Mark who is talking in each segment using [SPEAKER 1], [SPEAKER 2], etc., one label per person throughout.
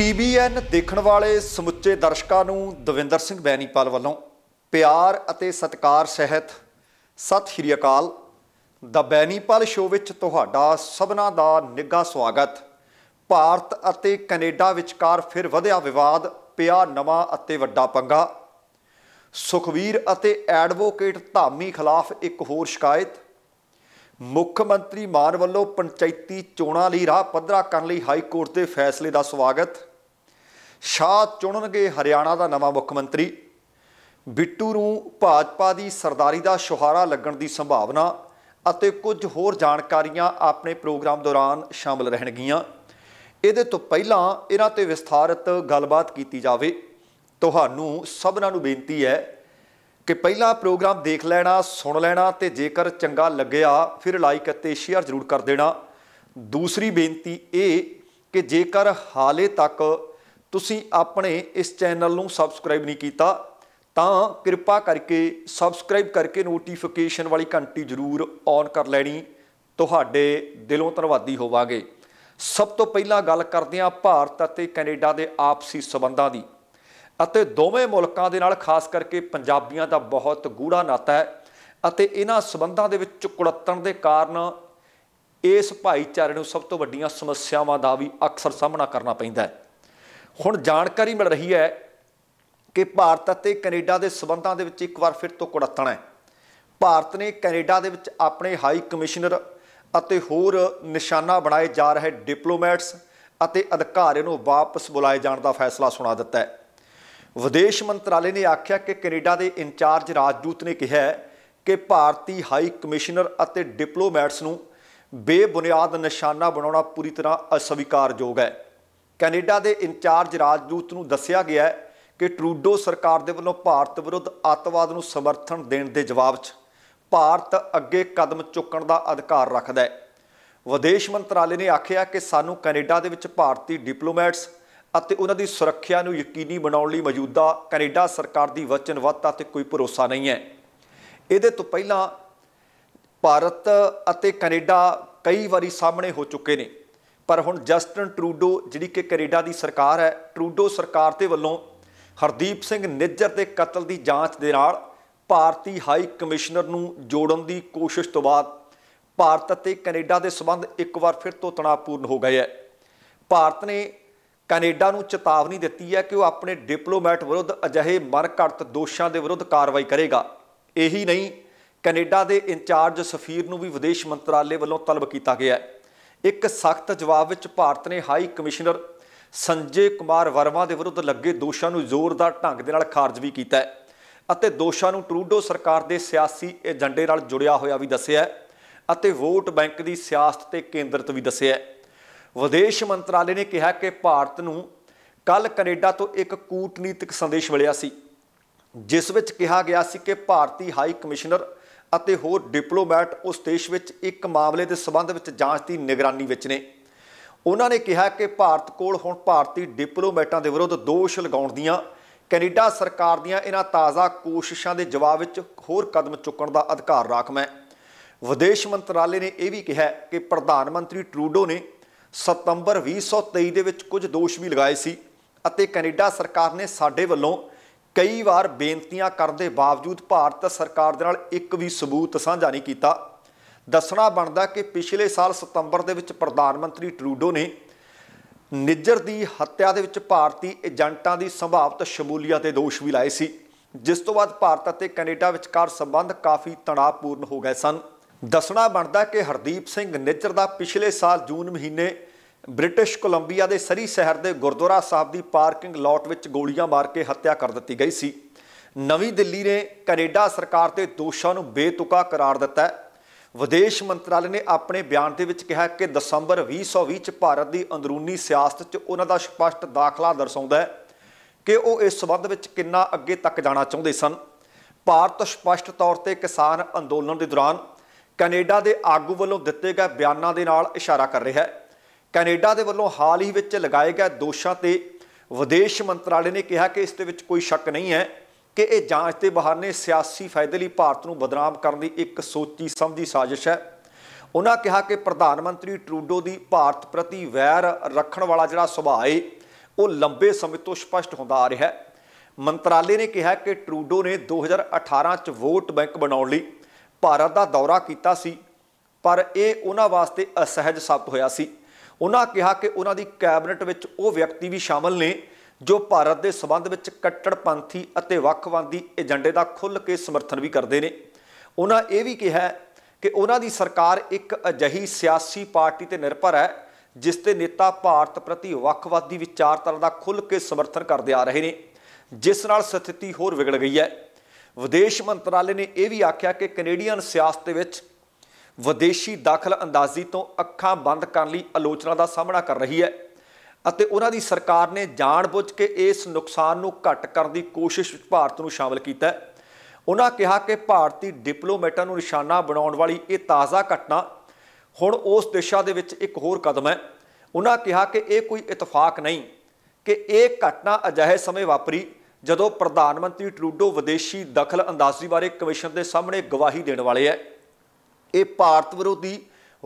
[SPEAKER 1] TVN ਦੇਖਣ ਵਾਲੇ ਸਮੁੱਚੇ ਦਰਸ਼ਕਾਂ ਨੂੰ ਦਵਿੰਦਰ ਸਿੰਘ ਬੈਣੀਪਾਲ ਵੱਲੋਂ ਪਿਆਰ ਅਤੇ ਸਤਿਕਾਰ ਸਹਿਤ ਸਤਿ ਸ਼੍ਰੀ ਅਕਾਲ ਦਾ ਬੈਣੀਪਾਲ ਸ਼ੋਅ ਵਿੱਚ ਤੁਹਾਡਾ ਸਭਨਾ ਦਾ ਨਿੱਘਾ ਸਵਾਗਤ ਭਾਰਤ ਅਤੇ ਕੈਨੇਡਾ ਵਿਚਕਾਰ ਫਿਰ ਵਧਿਆ ਵਿਵਾਦ ਪਿਆ ਨਵਾਂ ਅਤੇ ਵੱਡਾ ਪੰਗਾ ਸੁਖਵੀਰ ਅਤੇ ਐਡਵੋਕੇਟ ਧਾਮੀ ਖਿਲਾਫ ਇੱਕ ਹੋਰ ਸ਼ਿਕਾਇਤ ਮੁੱਖ ਮੰਤਰੀ ਮਾਨ ਵੱਲੋਂ ਪੰਚਾਇਤੀ ਚੋਣਾਂ ਲਈ ਰਾਹ ਪੱਧਰਾ ਕਰਨ ਲਈ ਹਾਈ ਕੋਰਟ ਦੇ ਫੈਸਲੇ ਦਾ ਸਵਾਗਤ ਸ਼ਾਹ ਚੁਣਨਗੇ ਹਰਿਆਣਾ ਦਾ ਨਵਾਂ ਮੁੱਖ ਮੰਤਰੀ ਬਿੱਟੂ ਨੂੰ ਭਾਜਪਾ ਦੀ ਸਰਦਾਰੀ ਦਾ ਸ਼ੁਹਾਰਾ ਲੱਗਣ ਦੀ ਸੰਭਾਵਨਾ ਅਤੇ ਕੁਝ ਹੋਰ ਜਾਣਕਾਰੀਆਂ ਆਪਣੇ ਪ੍ਰੋਗਰਾਮ ਦੌਰਾਨ ਸ਼ਾਮਲ ਰਹਿਣਗੀਆਂ ਇਹਦੇ ਤੋਂ ਪਹਿਲਾਂ ਇਹਨਾਂ ਤੇ ਵਿਸਥਾਰਤ ਗੱਲਬਾਤ ਕੀਤੀ ਜਾਵੇ ਤੁਹਾਨੂੰ ਸਭਨਾਂ ਨੂੰ ਬੇਨਤੀ ਹੈ ਕਿ ਪਹਿਲਾਂ ਪ੍ਰੋਗਰਾਮ ਦੇਖ ਲੈਣਾ ਸੁਣ ਲੈਣਾ ਤੇ ਜੇਕਰ ਚੰਗਾ ਲੱਗਿਆ ਫਿਰ ਲਾਈਕ ਅਤੇ ਸ਼ੇਅਰ ਜ਼ਰੂਰ ਕਰ ਦੇਣਾ ਦੂਸਰੀ ਬੇਨਤੀ ਇਹ ਕਿ ਜੇਕਰ ਹਾਲੇ ਤੱਕ ਤੁਸੀਂ ਆਪਣੇ ਇਸ ਚੈਨਲ ਨੂੰ ਸਬਸਕ੍ਰਾਈਬ ਨਹੀਂ ਕੀਤਾ ਤਾਂ ਕਿਰਪਾ ਕਰਕੇ ਸਬਸਕ੍ਰਾਈਬ ਕਰਕੇ ਨੋਟੀਫਿਕੇਸ਼ਨ ਵਾਲੀ ਘੰਟੀ ਜ਼ਰੂਰ ਔਨ ਕਰ ਲੈਣੀ ਤੁਹਾਡੇ ਦਿਲੋਂ ਧੰਨਵਾਦੀ ਹੋਵਾਂਗੇ ਸਭ ਤੋਂ ਪਹਿਲਾਂ ਗੱਲ ਕਰਦੇ ਹਾਂ ਭਾਰਤ ਅਤੇ ਕੈਨੇਡਾ ਦੇ ਆਪਸੀ ਸਬੰਧਾਂ ਦੀ ਅਤੇ ਦੋਵੇਂ ਮੁਲਕਾਂ ਦੇ ਨਾਲ ਖਾਸ ਕਰਕੇ ਪੰਜਾਬੀਆਂ ਦਾ ਬਹੁਤ ਗੂੜਾ ਨਾਤਾ ਹੈ ਅਤੇ ਇਹਨਾਂ ਸਬੰਧਾਂ ਦੇ ਵਿੱਚ ਕੁੜੱਤਣ ਦੇ ਕਾਰਨ ਇਸ ਭਾਈਚਾਰੇ ਨੂੰ ਸਭ ਤੋਂ ਵੱਡੀਆਂ ਸਮੱਸਿਆਵਾਂ ਦਾ ਵੀ ਅਕਸਰ ਸਾਹਮਣਾ ਕਰਨਾ ਪੈਂਦਾ ਹੈ ਹੁਣ ਜਾਣਕਾਰੀ ਮਿਲ ਰਹੀ ਹੈ ਕਿ ਭਾਰਤ ਅਤੇ ਕੈਨੇਡਾ ਦੇ ਸਬੰਧਾਂ ਦੇ ਵਿੱਚ ਇੱਕ ਵਾਰ ਫਿਰ ਤੋਂ ਕੁੜੱਤਣ ਹੈ ਭਾਰਤ ਨੇ ਕੈਨੇਡਾ ਦੇ ਵਿੱਚ ਆਪਣੇ ਹਾਈ ਕਮਿਸ਼ਨਰ ਅਤੇ ਹੋਰ ਨਿਸ਼ਾਨਾ ਬਣਾਏ ਜਾ ਰਹੇ ਡਿਪਲੋਮੈਟਸ ਅਤੇ ਅਧਿਕਾਰੀਆਂ ਨੂੰ ਵਾਪਸ ਬੁਲਾਏ ਜਾਣ ਦਾ ਫੈਸਲਾ ਸੁਣਾ ਦਿੱਤਾ ਹੈ ਵਿਦੇਸ਼ ਮੰਤਰਾਲੇ ਨੇ ਆਖਿਆ ਕਿ ਕੈਨੇਡਾ ਦੇ ਇੰਚਾਰਜ ਰਾਜਦੂਤ ਨੇ ਕਿਹਾ ਕਿ ਭਾਰਤੀ ਹਾਈ ਕਮਿਸ਼ਨਰ ਅਤੇ ਡਿਪਲੋਮੈਟਸ ਨੂੰ ਬੇਬੁਨਿਆਦ ਨਿਸ਼ਾਨਾ ਬਣਾਉਣਾ ਪੂਰੀ ਤਰ੍ਹਾਂ ਅਸਵੀਕਾਰਯੋਗ ਹੈ ਕੈਨੇਡਾ ਦੇ ਇੰਚਾਰਜ ਰਾਜਦੂਤ ਨੂੰ ਦੱਸਿਆ ਗਿਆ ਹੈ ਕਿ ਟਰੂਡੋ ਸਰਕਾਰ ਦੇ ਵੱਲੋਂ ਭਾਰਤ ਵਿਰੁੱਧ ਅੱਤਵਾਦ ਨੂੰ ਸਮਰਥਨ ਦੇਣ ਦੇ ਜਵਾਬ 'ਚ ਭਾਰਤ ਅੱਗੇ ਕਦਮ ਚੁੱਕਣ ਦਾ ਅਧਿਕਾਰ ਰੱਖਦਾ ਹੈ ਵਿਦੇਸ਼ ਮੰਤਰਾਲੇ ਨੇ ਆਖਿਆ ਕਿ ਸਾਨੂੰ ਕੈਨੇਡਾ ਦੇ ਵਿੱਚ ਭਾਰਤੀ ਡਿਪਲੋਮੈਟਸ ਅਤੇ ਉਹਨਾਂ ਦੀ ਸੁਰੱਖਿਆ ਨੂੰ ਯਕੀਨੀ ਬਣਾਉਣ ਲਈ ਮੌਜੂਦਾ ਕੈਨੇਡਾ ਸਰਕਾਰ ਦੀ ਵਚਨਬੱਧਤਾ ਤੇ ਕੋਈ ਭਰੋਸਾ ਨਹੀਂ ਹੈ ਇਹਦੇ ਤੋਂ ਪਹਿਲਾਂ ਭਾਰਤ ਅਤੇ ਕੈਨੇਡਾ ਕਈ ਵਾਰੀ ਸਾਹਮਣੇ ਹੋ ਚੁੱਕੇ ਨੇ ਪਰ ਹੁਣ ਜਸਟਨ ਟਰੂਡੋ ਜਿਹੜੀ ਕਿ ਕੈਨੇਡਾ ਦੀ ਸਰਕਾਰ ਹੈ ਟਰੂਡੋ ਸਰਕਾਰ ਦੇ ਵੱਲੋਂ ਹਰਦੀਪ ਸਿੰਘ ਨਿੱਜਰ ਦੇ ਕਤਲ ਦੀ ਜਾਂਚ ਦੇ ਨਾਲ ਭਾਰਤੀ ਹਾਈ ਕਮਿਸ਼ਨਰ ਨੂੰ ਜੋੜਨ ਦੀ ਕੋਸ਼ਿਸ਼ ਤੋਂ ਬਾਅਦ ਭਾਰਤ ਅਤੇ ਕੈਨੇਡਾ ਦੇ ਸਬੰਧ ਇੱਕ ਵਾਰ ਫਿਰ ਤੋਂ ਤਣਾਅਪੂਰਨ ਹੋ ਗਏ ਹੈ ਭਾਰਤ ਨੇ ਕੈਨੇਡਾ ਨੂੰ ਚੇਤਾਵਨੀ ਦਿੱਤੀ ਹੈ ਕਿ ਉਹ ਆਪਣੇ ਡਿਪਲੋਮੈਟ ਵਿਰੁੱਧ ਅਜਿਹੇ ਮਨਘੜਤ ਦੋਸ਼ਾਂ ਦੇ ਵਿਰੁੱਧ ਕਾਰਵਾਈ ਕਰੇਗਾ ਇਹੀ ਨਹੀਂ ਕੈਨੇਡਾ ਦੇ ਇੰਚਾਰਜ ਸਫੀਰ ਨੂੰ ਵੀ ਵਿਦੇਸ਼ ਮੰਤਰਾਲੇ ਵੱਲੋਂ ਤਲਬ ਕੀਤਾ ਗਿਆ ਹੈ ਇੱਕ ਸਖਤ ਜਵਾਬ ਵਿੱਚ ਭਾਰਤ ਨੇ ਹਾਈ ਕਮਿਸ਼ਨਰ ਸੰਜੇ ਕੁਮਾਰ ਵਰਮਾ ਦੇ ਵਿਰੁੱਧ ਲੱਗੇ ਦੋਸ਼ਾਂ ਨੂੰ ਜ਼ੋਰਦਾਰ ਢੰਗ ਦੇ ਨਾਲ ਖਾਰਜ ਵੀ ਕੀਤਾ ਹੈ ਅਤੇ ਦੋਸ਼ਾਂ ਨੂੰ ਟਰੂਡੋ ਸਰਕਾਰ ਦੇ ਸਿਆਸੀ ਏਜੰਡੇ ਨਾਲ ਜੁੜਿਆ ਹੋਇਆ ਵੀ ਦੱਸਿਆ ਅਤੇ ਵੋਟ ਬੈਂਕ ਦੀ ਸਿਆਸਤ ਤੇ ਕੇਂਦਰਿਤ ਵੀ ਦੱਸਿਆ ਵਿਦੇਸ਼ ਮੰਤਰਾਲੇ ਨੇ ਕਿਹਾ ਕਿ ਭਾਰਤ ਨੂੰ ਕੱਲ ਕੈਨੇਡਾ ਤੋਂ ਇੱਕ ਕੂਟਨੀਤਿਕ ਸੰਦੇਸ਼ ਮਿਲਿਆ ਸੀ ਜਿਸ ਵਿੱਚ ਕਿਹਾ ਗਿਆ ਸੀ ਕਿ ਭਾਰਤੀ ਹਾਈ ਕਮਿਸ਼ਨਰ ਅਤੇ ਹੋਰ ਡਿਪਲੋਮੈਟ ਉਸ ਦੇਸ਼ ਵਿੱਚ ਇੱਕ ਮਾਮਲੇ ਦੇ ਸਬੰਧ ਵਿੱਚ ਜਾਂਚ ਦੀ ਨਿਗਰਾਨੀ ਵਿੱਚ ਨੇ ਉਹਨਾਂ ਨੇ ਕਿਹਾ ਕਿ ਭਾਰਤ ਕੋਲ ਹੁਣ ਭਾਰਤੀ ਡਿਪਲੋਮੈਟਾਂ ਦੇ ਵਿਰੁੱਧ ਦੋਸ਼ ਲਗਾਉਣ ਦੀਆਂ ਕੈਨੇਡਾ ਸਰਕਾਰ ਦੀਆਂ ਇਹਨਾਂ ਤਾਜ਼ਾ ਕੋਸ਼ਿਸ਼ਾਂ ਦੇ ਜਵਾਬ ਵਿੱਚ ਹੋਰ ਕਦਮ ਚੁੱਕਣ ਦਾ ਅਧਿਕਾਰ ਰੱਖਮੈ ਵਿਦੇਸ਼ ਮੰਤਰਾਲੇ ਨੇ ਇਹ ਵੀ ਕਿਹਾ ਕਿ ਪ੍ਰਧਾਨ ਮੰਤਰੀ ਟਰੂਡੋ ਨੇ ਸਤੰਬਰ 2023 ਦੇ ਵਿੱਚ ਕੁਝ ਦੋਸ਼ ਵੀ ਲਗਾਏ ਸੀ ਅਤੇ ਕੈਨੇਡਾ ਸਰਕਾਰ ਨੇ ਸਾਡੇ ਵੱਲੋਂ ਕਈ ਵਾਰ ਬੇਨਤੀਆਂ ਕਰਨ ਦੇ ਬਾਵਜੂਦ ਭਾਰਤ ਸਰਕਾਰ ਦੇ ਨਾਲ ਇੱਕ ਵੀ ਸਬੂਤ ਸਾਂਝਾ ਨਹੀਂ ਕੀਤਾ ਦੱਸਣਾ ਬਣਦਾ ਕਿ ਪਿਛਲੇ ਸਾਲ ਸਤੰਬਰ ਦੇ ਵਿੱਚ ਪ੍ਰਧਾਨ ਮੰਤਰੀ ਟਰੂਡੋ ਨੇ ਨਿੱਜਰ ਦੀ ਹੱਤਿਆ ਦੇ ਵਿੱਚ ਭਾਰਤੀ ਏਜੰਟਾਂ ਦੀ ਸੰਭਾਵਿਤ ਸ਼ਮੂਲੀਅਤ ਦੇ ਦੋਸ਼ ਵੀ ਲਾਏ ਸੀ ਜਿਸ ਤੋਂ ਬਾਅਦ ਭਾਰਤ ਅਤੇ ਕੈਨੇਡਾ ਵਿਚਕਾਰ ਸੰਬੰਧ ਕਾਫੀ ਤਣਾਅਪੂਰਨ ਹੋ ਗਏ ਸਨ ਦੱਸਣਾ ਬਣਦਾ ਕਿ ਹਰਦੀਪ ਸਿੰਘ ਨਿੱਜਰ ਦਾ ਪਿਛਲੇ ਸਾਲ ਜੂਨ ਮਹੀਨੇ ਬ੍ਰਿਟਿਸ਼ ਕੋਲੰਬੀਆ ਦੇ ਸਰੀ ਸ਼ਹਿਰ ਦੇ ਗੁਰਦੁਆਰਾ ਸਾਹਿਬ ਦੀ ਪਾਰਕਿੰਗ ਲਾਟ ਵਿੱਚ ਗੋਲੀਆਂ ਮਾਰ ਕੇ ਹੱਤਿਆ ਕਰ ਦਿੱਤੀ ਗਈ ਸੀ ਨਵੀਂ ਦਿੱਲੀ ਨੇ ਕੈਨੇਡਾ ਸਰਕਾਰ ਤੇ ਦੋਸ਼ਾਂ ਨੂੰ ਬੇਤੁਕਾ ਕਰਾਰ ਦਿੱਤਾ ਹੈ ਵਿਦੇਸ਼ ਮੰਤਰਾਲੇ ਨੇ ਆਪਣੇ ਬਿਆਨ ਦੇ ਵਿੱਚ ਕਿਹਾ ਕਿ ਦਸੰਬਰ 2020 ਚ ਭਾਰਤ ਦੀ ਅੰਦਰੂਨੀ ਸਿਆਸਤ 'ਚ ਉਹਨਾਂ ਦਾ ਸਪਸ਼ਟ ਦਾਖਲਾ ਦਰਸਾਉਂਦਾ ਹੈ ਕਿ ਉਹ ਇਸ ਸਬੰਧ ਵਿੱਚ ਕਿੰਨਾ ਅੱਗੇ ਤੱਕ ਜਾਣਾ ਚਾਹੁੰਦੇ ਸਨ ਭਾਰਤ ਸਪਸ਼ਟ ਤੌਰ ਤੇ ਕਿਸਾਨ ਅੰਦੋਲਨ ਦੇ ਦੌਰਾਨ ਕੈਨੇਡਾ ਦੇ ਆਗੂ ਵੱਲੋਂ ਦਿੱਤੇ ਗਏ ਬਿਆਨਾਂ ਦੇ ਨਾਲ ਇਸ਼ਾਰਾ ਕਰ ਰਿਹਾ ਹੈ ਕੈਨੇਡਾ ਦੇ ਵੱਲੋਂ ਹਾਲ ਹੀ ਵਿੱਚ ਲਗਾਏ ਗਏ ਦੋਸ਼ਾਂ ਤੇ ਵਿਦੇਸ਼ ਮੰਤਰਾਲੇ ਨੇ ਕਿਹਾ ਕਿ ਇਸ ਦੇ ਵਿੱਚ ਕੋਈ ਸ਼ੱਕ ਨਹੀਂ ਹੈ ਕਿ ਇਹ ਜਾਂਚ ਦੇ ਬਹਾਨੇ ਸਿਆਸੀ ਫਾਇਦੇ ਲਈ ਭਾਰਤ ਨੂੰ ਬਦਨਾਮ ਕਰਨ ਦੀ ਇੱਕ ਸੋਚੀ ਸਮਝੀ ਸਾਜ਼ਿਸ਼ ਹੈ ਉਹਨਾਂ ਕਿਹਾ ਕਿ ਪ੍ਰਧਾਨ ਮੰਤਰੀ ਟਰੂਡੋ ਦੀ ਭਾਰਤ ਪ੍ਰਤੀ ਵੈਰ ਰੱਖਣ ਵਾਲਾ ਜਿਹੜਾ ਸੁਭਾਅ ਹੈ ਉਹ ਲੰਬੇ ਸਮੇਂ ਤੋਂ ਸਪਸ਼ਟ ਹੁੰਦਾ ਆ ਰਿਹਾ ਹੈ ਮੰਤਰਾਲੇ ਨੇ ਕਿਹਾ ਕਿ ਟਰੂਡੋ ਨੇ 2018 ਚ ਵੋਟ ਬੈਂਕ ਬਣਾਉਣ ਲਈ ਭਾਰਤ ਦਾ ਦੌਰਾ ਕੀਤਾ ਸੀ ਪਰ ਇਹ ਉਹਨਾਂ ਵਾਸਤੇ ਅਸਹਿਜ ਸਾਬਤ ਹੋਇਆ ਸੀ ਉਹਨਾਂ ਕਿਹਾ ਕਿ ਉਹਨਾਂ ਦੀ ਕੈਬਨਿਟ ਵਿੱਚ ਉਹ ਵਿਅਕਤੀ ਵੀ ਸ਼ਾਮਲ ਨੇ ਜੋ ਭਾਰਤ ਦੇ ਸਬੰਧ ਵਿੱਚ ਕੱਟੜਪੰਥੀ ਅਤੇ ਵੱਖਵਾਦੀ ਏਜੰਡੇ ਦਾ ਖੁੱਲ੍ਹ ਕੇ ਸਮਰਥਨ ਵੀ ਕਰਦੇ ਨੇ ਉਹਨਾਂ ਇਹ ਵੀ ਕਿਹਾ ਕਿ ਉਹਨਾਂ ਦੀ ਸਰਕਾਰ ਇੱਕ ਅਜਹੀ ਸਿਆਸੀ ਪਾਰਟੀ ਤੇ ਨਿਰਭਰ ਹੈ ਜਿਸ ਦੇ ਨੇਤਾ ਭਾਰਤ ਪ੍ਰਤੀ ਵੱਖਵਾਦੀ ਵਿਚਾਰਧਾਰਾ ਦਾ ਖੁੱਲ੍ਹ ਕੇ ਸਮਰਥਨ ਕਰਦੇ ਆ ਰਹੇ ਨੇ ਜਿਸ ਨਾਲ ਸਥਿਤੀ ਹੋਰ ਵਿਗੜ ਗਈ ਹੈ ਵਿਦੇਸ਼ ਮੰਤਰਾਲੇ ਨੇ ਇਹ ਵੀ ਆਖਿਆ ਕਿ ਕੈਨੇਡੀਅਨ ਸਿਆਸਤ ਦੇ ਵਿੱਚ ਵਿਦੇਸ਼ੀ ਦਾਖਲ ਅੰਦਾਜ਼ੀ ਤੋਂ ਅੱਖਾਂ ਬੰਦ ਕਰਨ ਲਈ ਆਲੋਚਨਾ ਦਾ ਸਾਹਮਣਾ ਕਰ ਰਹੀ ਹੈ ਅਤੇ ਉਹਨਾਂ ਦੀ ਸਰਕਾਰ ਨੇ ਜਾਣਬੁੱਝ ਕੇ ਇਸ ਨੁਕਸਾਨ ਨੂੰ ਘਟ ਕਰਨ ਦੀ ਕੋਸ਼ਿਸ਼ ਵਿੱਚ ਭਾਰਤ ਨੂੰ ਸ਼ਾਮਲ ਕੀਤਾ ਉਹਨਾਂ ਕਿਹਾ ਕਿ ਭਾਰਤੀ ਡਿਪਲੋਮੈਟਾਂ ਨੂੰ ਨਿਸ਼ਾਨਾ ਬਣਾਉਣ ਵਾਲੀ ਇਹ ਤਾਜ਼ਾ ਘਟਨਾ ਹੁਣ ਉਸ ਦਿਸ਼ਾ ਦੇ ਵਿੱਚ ਇੱਕ ਹੋਰ ਕਦਮ ਹੈ ਉਹਨਾਂ ਕਿਹਾ ਕਿ ਇਹ ਕੋਈ ਇਤਫਾਕ ਨਹੀਂ ਕਿ ਇਹ ਘਟਨਾ ਅਜਿਹੇ ਸਮੇਂ ਵਾਪਰੀ ਜਦੋਂ ਪ੍ਰਧਾਨ ਮੰਤਰੀ ਟਰੂਡੋ ਵਿਦੇਸ਼ੀ ਦਖਲ ਅੰਦਾਜ਼ੀ ਬਾਰੇ ਕਮਿਸ਼ਨ ਦੇ ਸਾਹਮਣੇ ਗਵਾਹੀ ਦੇਣ ਵਾਲੇ ਹੈ ਇਹ ਭਾਰਤ ਵਿਰੋਧੀ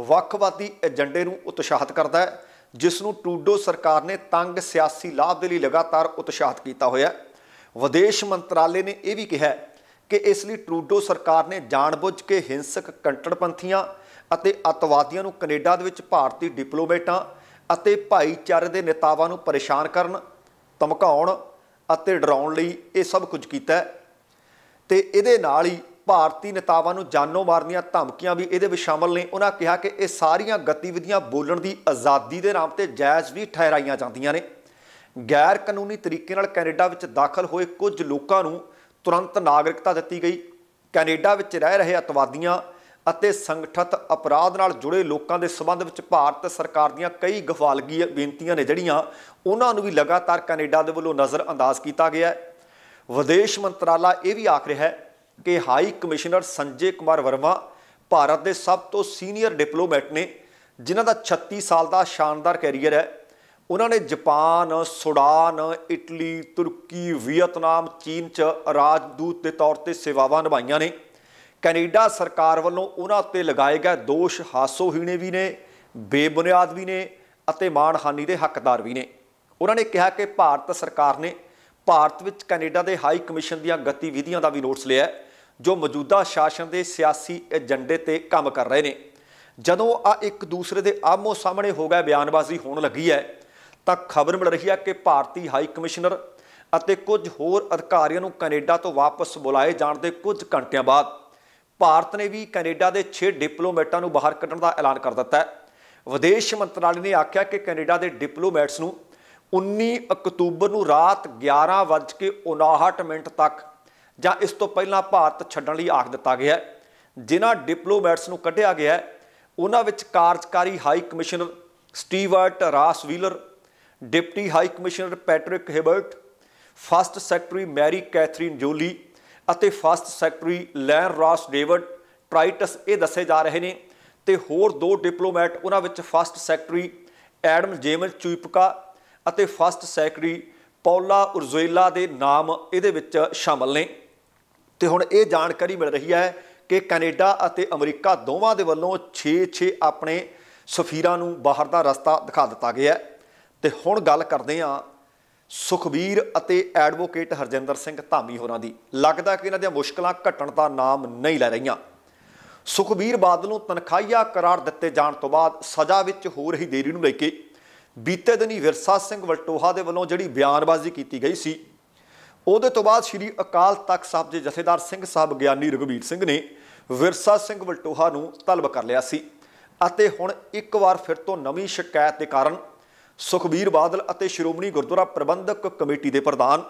[SPEAKER 1] ਵੱਖਵਾਦੀ ਏਜੰਡੇ ਨੂੰ ਉਤਸ਼ਾਹਤ ਕਰਦਾ ਹੈ ਜਿਸ ਨੂੰ ਟੂਡੋ ਸਰਕਾਰ ਨੇ ਤੰਗ ਸਿਆਸੀ ਲਾਭ ਦੇ ਲਈ ਲਗਾਤਾਰ ਉਤਸ਼ਾਹਤ ਕੀਤਾ ਹੋਇਆ ਹੈ ਵਿਦੇਸ਼ ਮੰਤਰਾਲੇ ਨੇ ਇਹ ਵੀ ਕਿਹਾ ਕਿ ਇਸ ਲਈ ਟਰੂਡੋ ਸਰਕਾਰ ਨੇ ਜਾਣਬੁੱਝ ਕੇ ਹਿੰਸਕ ਕੰਟੜਪੰਥੀਆਂ ਅਤੇ ਅਤਵਾਦੀਆਂ ਨੂੰ ਕੈਨੇਡਾ ਦੇ ਵਿੱਚ ਭਾਰਤੀ ਡਿਪਲੋਮੇਟਾਂ ਅਤੇ ਭਾਈਚਾਰੇ ਦੇ ਨੇਤਾਵਾਂ ਨੂੰ ਪਰੇਸ਼ਾਨ ਕਰਨ ਧਮਕਾਉਣ ਅਤੇ ਡਰਾਉਣ ਲਈ ਇਹ ਸਭ ਕੁਝ ਕੀਤਾ ਤੇ ਇਹਦੇ ਨਾਲ ਹੀ ਭਾਰਤੀ ਨੇਤਾਵਾਂ ਨੂੰ ਜਾਨੋਂ ਮਾਰਨ ਦੀਆਂ ਧਮਕੀਆਂ ਵੀ ਇਹਦੇ ਵਿੱਚ ਸ਼ਾਮਲ ਨੇ ਉਹਨਾਂ ਕਿਹਾ ਕਿ ਇਹ ਸਾਰੀਆਂ ਗਤੀਵਿਧੀਆਂ ਬੋਲਣ ਦੀ ਆਜ਼ਾਦੀ ਦੇ ਨਾਮ ਤੇ ਜਾਇਜ਼ ਵੀ ਠਹਿਰਾਈਆਂ ਜਾਂਦੀਆਂ ਨੇ ਗੈਰ ਕਾਨੂੰਨੀ ਤਰੀਕੇ ਨਾਲ ਕੈਨੇਡਾ ਵਿੱਚ ਦਾਖਲ ਹੋਏ ਕੁਝ ਲੋਕਾਂ ਨੂੰ ਤੁਰੰਤ ਨਾਗਰਿਕਤਾ ਦਿੱਤੀ ਗਈ ਕੈਨੇਡਾ ਵਿੱਚ ਰਹਿ ਰਹੇ ਅਤਵਾਦੀਆਂ ਅਤੇ ਸੰਗਠਿਤ ਅਪਰਾਧ ਨਾਲ ਜੁੜੇ ਲੋਕਾਂ ਦੇ ਸਬੰਧ ਵਿੱਚ ਭਾਰਤ ਸਰਕਾਰ ਦੀਆਂ ਕਈ ਗਫਾਲਗੀ ਬੇਨਤੀਆਂ ਨੇ ਜਿਹੜੀਆਂ ਉਹਨਾਂ ਨੂੰ ਵੀ ਲਗਾਤਾਰ ਕੈਨੇਡਾ ਦੇ ਵੱਲੋਂ ਨਜ਼ਰ ਅੰਦਾਜ਼ ਕੀਤਾ ਗਿਆ ਹੈ ਵਿਦੇਸ਼ ਮੰਤਰਾਲਾ ਇਹ ਵੀ ਆਖ ਰਿਹਾ ਹੈ ਕਿ ਹਾਈ ਕਮਿਸ਼ਨਰ ਸੰਜੇ ਕੁਮਾਰ ਵਰਮਾ ਭਾਰਤ ਦੇ ਸਭ ਤੋਂ ਸੀਨੀਅਰ ਡਿਪਲੋਮੈਟ ਨੇ ਜਿਨ੍ਹਾਂ ਦਾ 36 ਸਾਲ ਦਾ ਸ਼ਾਨਦਾਰ ਕੈਰੀਅਰ ਹੈ ਉਹਨਾਂ ਨੇ ਜਾਪਾਨ ਸੁਡਾਨ ਇਟਲੀ ਤੁਰਕੀ ਵਿਅਤਨਾਮ, ਚੀਨ 'ਚ ਰਾਜਦੂਤ ਦੇ ਤੌਰ ਤੇ ਸੇਵਾਵਾਂ ਨਿਭਾਈਆਂ ਨੇ ਕੈਨੇਡਾ ਸਰਕਾਰ ਵੱਲੋਂ ਉਹਨਾਂ ਉੱਤੇ ਲਗਾਏ ਗਏ ਦੋਸ਼ ਹਾਸੋਹੀਣੇ ਵੀ ਨੇ ਬੇਬੁਨਿਆਦ ਵੀ ਨੇ ਅਤੇ ਮਾਣਹਾਨੀ ਦੇ ਹੱਕਦਾਰ ਵੀ ਨੇ ਉਹਨਾਂ ਨੇ ਕਿਹਾ ਕਿ ਭਾਰਤ ਸਰਕਾਰ ਨੇ ਭਾਰਤ ਵਿੱਚ ਕੈਨੇਡਾ ਦੇ ਹਾਈ ਕਮਿਸ਼ਨ ਦੀਆਂ ਗਤੀਵਿਧੀਆਂ ਦਾ ਵੀ ਨੋਟਿਸ ਲਿਆ ਜੋ ਮੌਜੂਦਾ ਸ਼ਾਸਨ ਦੇ ਸਿਆਸੀ ਏਜੰਡੇ ਤੇ ਕੰਮ ਕਰ ਰਹੇ ਨੇ ਜਦੋਂ ਆ ਇੱਕ ਦੂਸਰੇ ਦੇ ਆਮੋ ਸਾਹਮਣੇ ਹੋ ਗਿਆ ਬਿਆਨਬਾਜ਼ੀ ਹੋਣ ਲੱਗੀ ਹੈ ਤਾਂ ਖਬਰ ਮਿਲ ਰਹੀ ਹੈ ਕਿ ਭਾਰਤੀ ਹਾਈ ਕਮਿਸ਼ਨਰ ਅਤੇ ਕੁਝ ਹੋਰ ਅਧਿਕਾਰੀਆਂ ਨੂੰ ਕੈਨੇਡਾ ਤੋਂ ਵਾਪਸ ਬੁਲਾਏ ਜਾਣ ਦੇ ਕੁਝ ਘੰਟਿਆਂ ਬਾਅਦ ਭਾਰਤ ਨੇ ਵੀ ਕੈਨੇਡਾ ਦੇ 6 ਡਿਪਲੋਮੈਟਾਂ ਨੂੰ ਬਾਹਰ ਕੱਢਣ ਦਾ ਐਲਾਨ ਕਰ ਦਿੱਤਾ ਹੈ ਵਿਦੇਸ਼ ਮੰਤਰਾਲੇ ਨੇ ਆਖਿਆ ਕਿ ਕੈਨੇਡਾ ਦੇ ਡਿਪਲੋਮੈਟਸ ਨੂੰ 19 ਅਕਤੂਬਰ ਨੂੰ ਰਾਤ 11:59 ਮਿੰਟ ਤੱਕ ਜਾਂ ਇਸ ਤੋਂ ਪਹਿਲਾਂ ਭਾਰਤ ਛੱਡਣ ਲਈ ਆਖ ਦਿੱਤਾ ਗਿਆ ਜਿਨ੍ਹਾਂ ਡਿਪਲੋਮੈਟਸ ਨੂੰ ਕੱਢਿਆ ਗਿਆ ਉਹਨਾਂ ਵਿੱਚ ਕਾਰਜਕਾਰੀ high commissioner Stewart Ross Wheeler deputy high commissioner Patrick Hebert first secretary Marie Catherine Joly ਅਤੇ first secretary Ian Ross David ਟ੍ਰਾਈਟਸ ਇਹ ਦੱਸੇ ਜਾ ਰਹੇ ਨੇ ਤੇ ਹੋਰ ਦੋ ਡਿਪਲੋਮੈਟ ਉਹਨਾਂ ਵਿੱਚ first secretary Adam James Chuipka ਅਤੇ ਫਸਟ ਸੈਕਟਰੀ ਪੌਲਾ ਉਰਜ਼ੋਇਲਾ ਦੇ ਨਾਮ ਇਹਦੇ ਵਿੱਚ ਸ਼ਾਮਲ ਨੇ ਤੇ ਹੁਣ ਇਹ ਜਾਣਕਾਰੀ ਮਿਲ ਰਹੀ ਹੈ ਕਿ ਕੈਨੇਡਾ ਅਤੇ ਅਮਰੀਕਾ ਦੋਵਾਂ ਦੇ ਵੱਲੋਂ 6-6 ਆਪਣੇ ਸਫੀਰਾਂ ਨੂੰ ਬਾਹਰ ਦਾ ਰਸਤਾ ਦਿਖਾ ਦਿੱਤਾ ਗਿਆ ਤੇ ਹੁਣ ਗੱਲ ਕਰਦੇ ਹਾਂ ਸੁਖਵੀਰ ਅਤੇ ਐਡਵੋਕੇਟ ਹਰਜਿੰਦਰ ਸਿੰਘ ਧਾਮੀ ਹੋਰਾਂ ਦੀ ਲੱਗਦਾ ਕਿ ਇਹਨਾਂ ਦੀਆਂ ਮੁਸ਼ਕਲਾਂ ਘਟਣ ਦਾ ਨਾਮ ਨਹੀਂ ਲੈ ਰਹੀਆਂ ਸੁਖਵੀਰ ਬਾਦਲ ਨੂੰ ਤਨਖਾਹੀਆ ਕਰਾਰ ਦਿੱਤੇ ਜਾਣ ਤੋਂ ਬਾਅਦ ਸਜ਼ਾ ਵਿੱਚ ਹੋ ਰਹੀ ਦੇਰੀ ਨੂੰ ਲੈ ਕੇ ਬੀਤੇ ਦਿਨੀ ਵਿਰਸਾ ਸਿੰਘ ਵਲਟੋਹਾ ਦੇ ਵੱਲੋਂ ਜਿਹੜੀ ਬਿਆਨਬਾਜ਼ੀ ਕੀਤੀ ਗਈ ਸੀ ਉਹਦੇ ਤੋਂ ਬਾਅਦ ਸ੍ਰੀ ਅਕਾਲ ਤਖਤ ਸਾਹਿਬ ਦੇ ਜਥੇਦਾਰ ਸਿੰਘ ਸਾਹਿਬ ਗਿਆਨੀ ਰਗਵੀਰ ਸਿੰਘ ਨੇ ਵਿਰਸਾ ਸਿੰਘ ਵਲਟੋਹਾ ਨੂੰ ਤਲਬ ਕਰ ਲਿਆ ਸੀ ਅਤੇ ਹੁਣ ਇੱਕ ਵਾਰ ਫਿਰ ਤੋਂ ਨਵੀਂ ਸ਼ਿਕਾਇਤ ਦੇ ਕਾਰਨ ਸੁਖਬੀਰ ਬਾਦਲ ਅਤੇ ਸ਼੍ਰੋਮਣੀ ਗੁਰਦੁਆਰਾ ਪ੍ਰਬੰਧਕ ਕਮੇਟੀ ਦੇ ਪ੍ਰਧਾਨ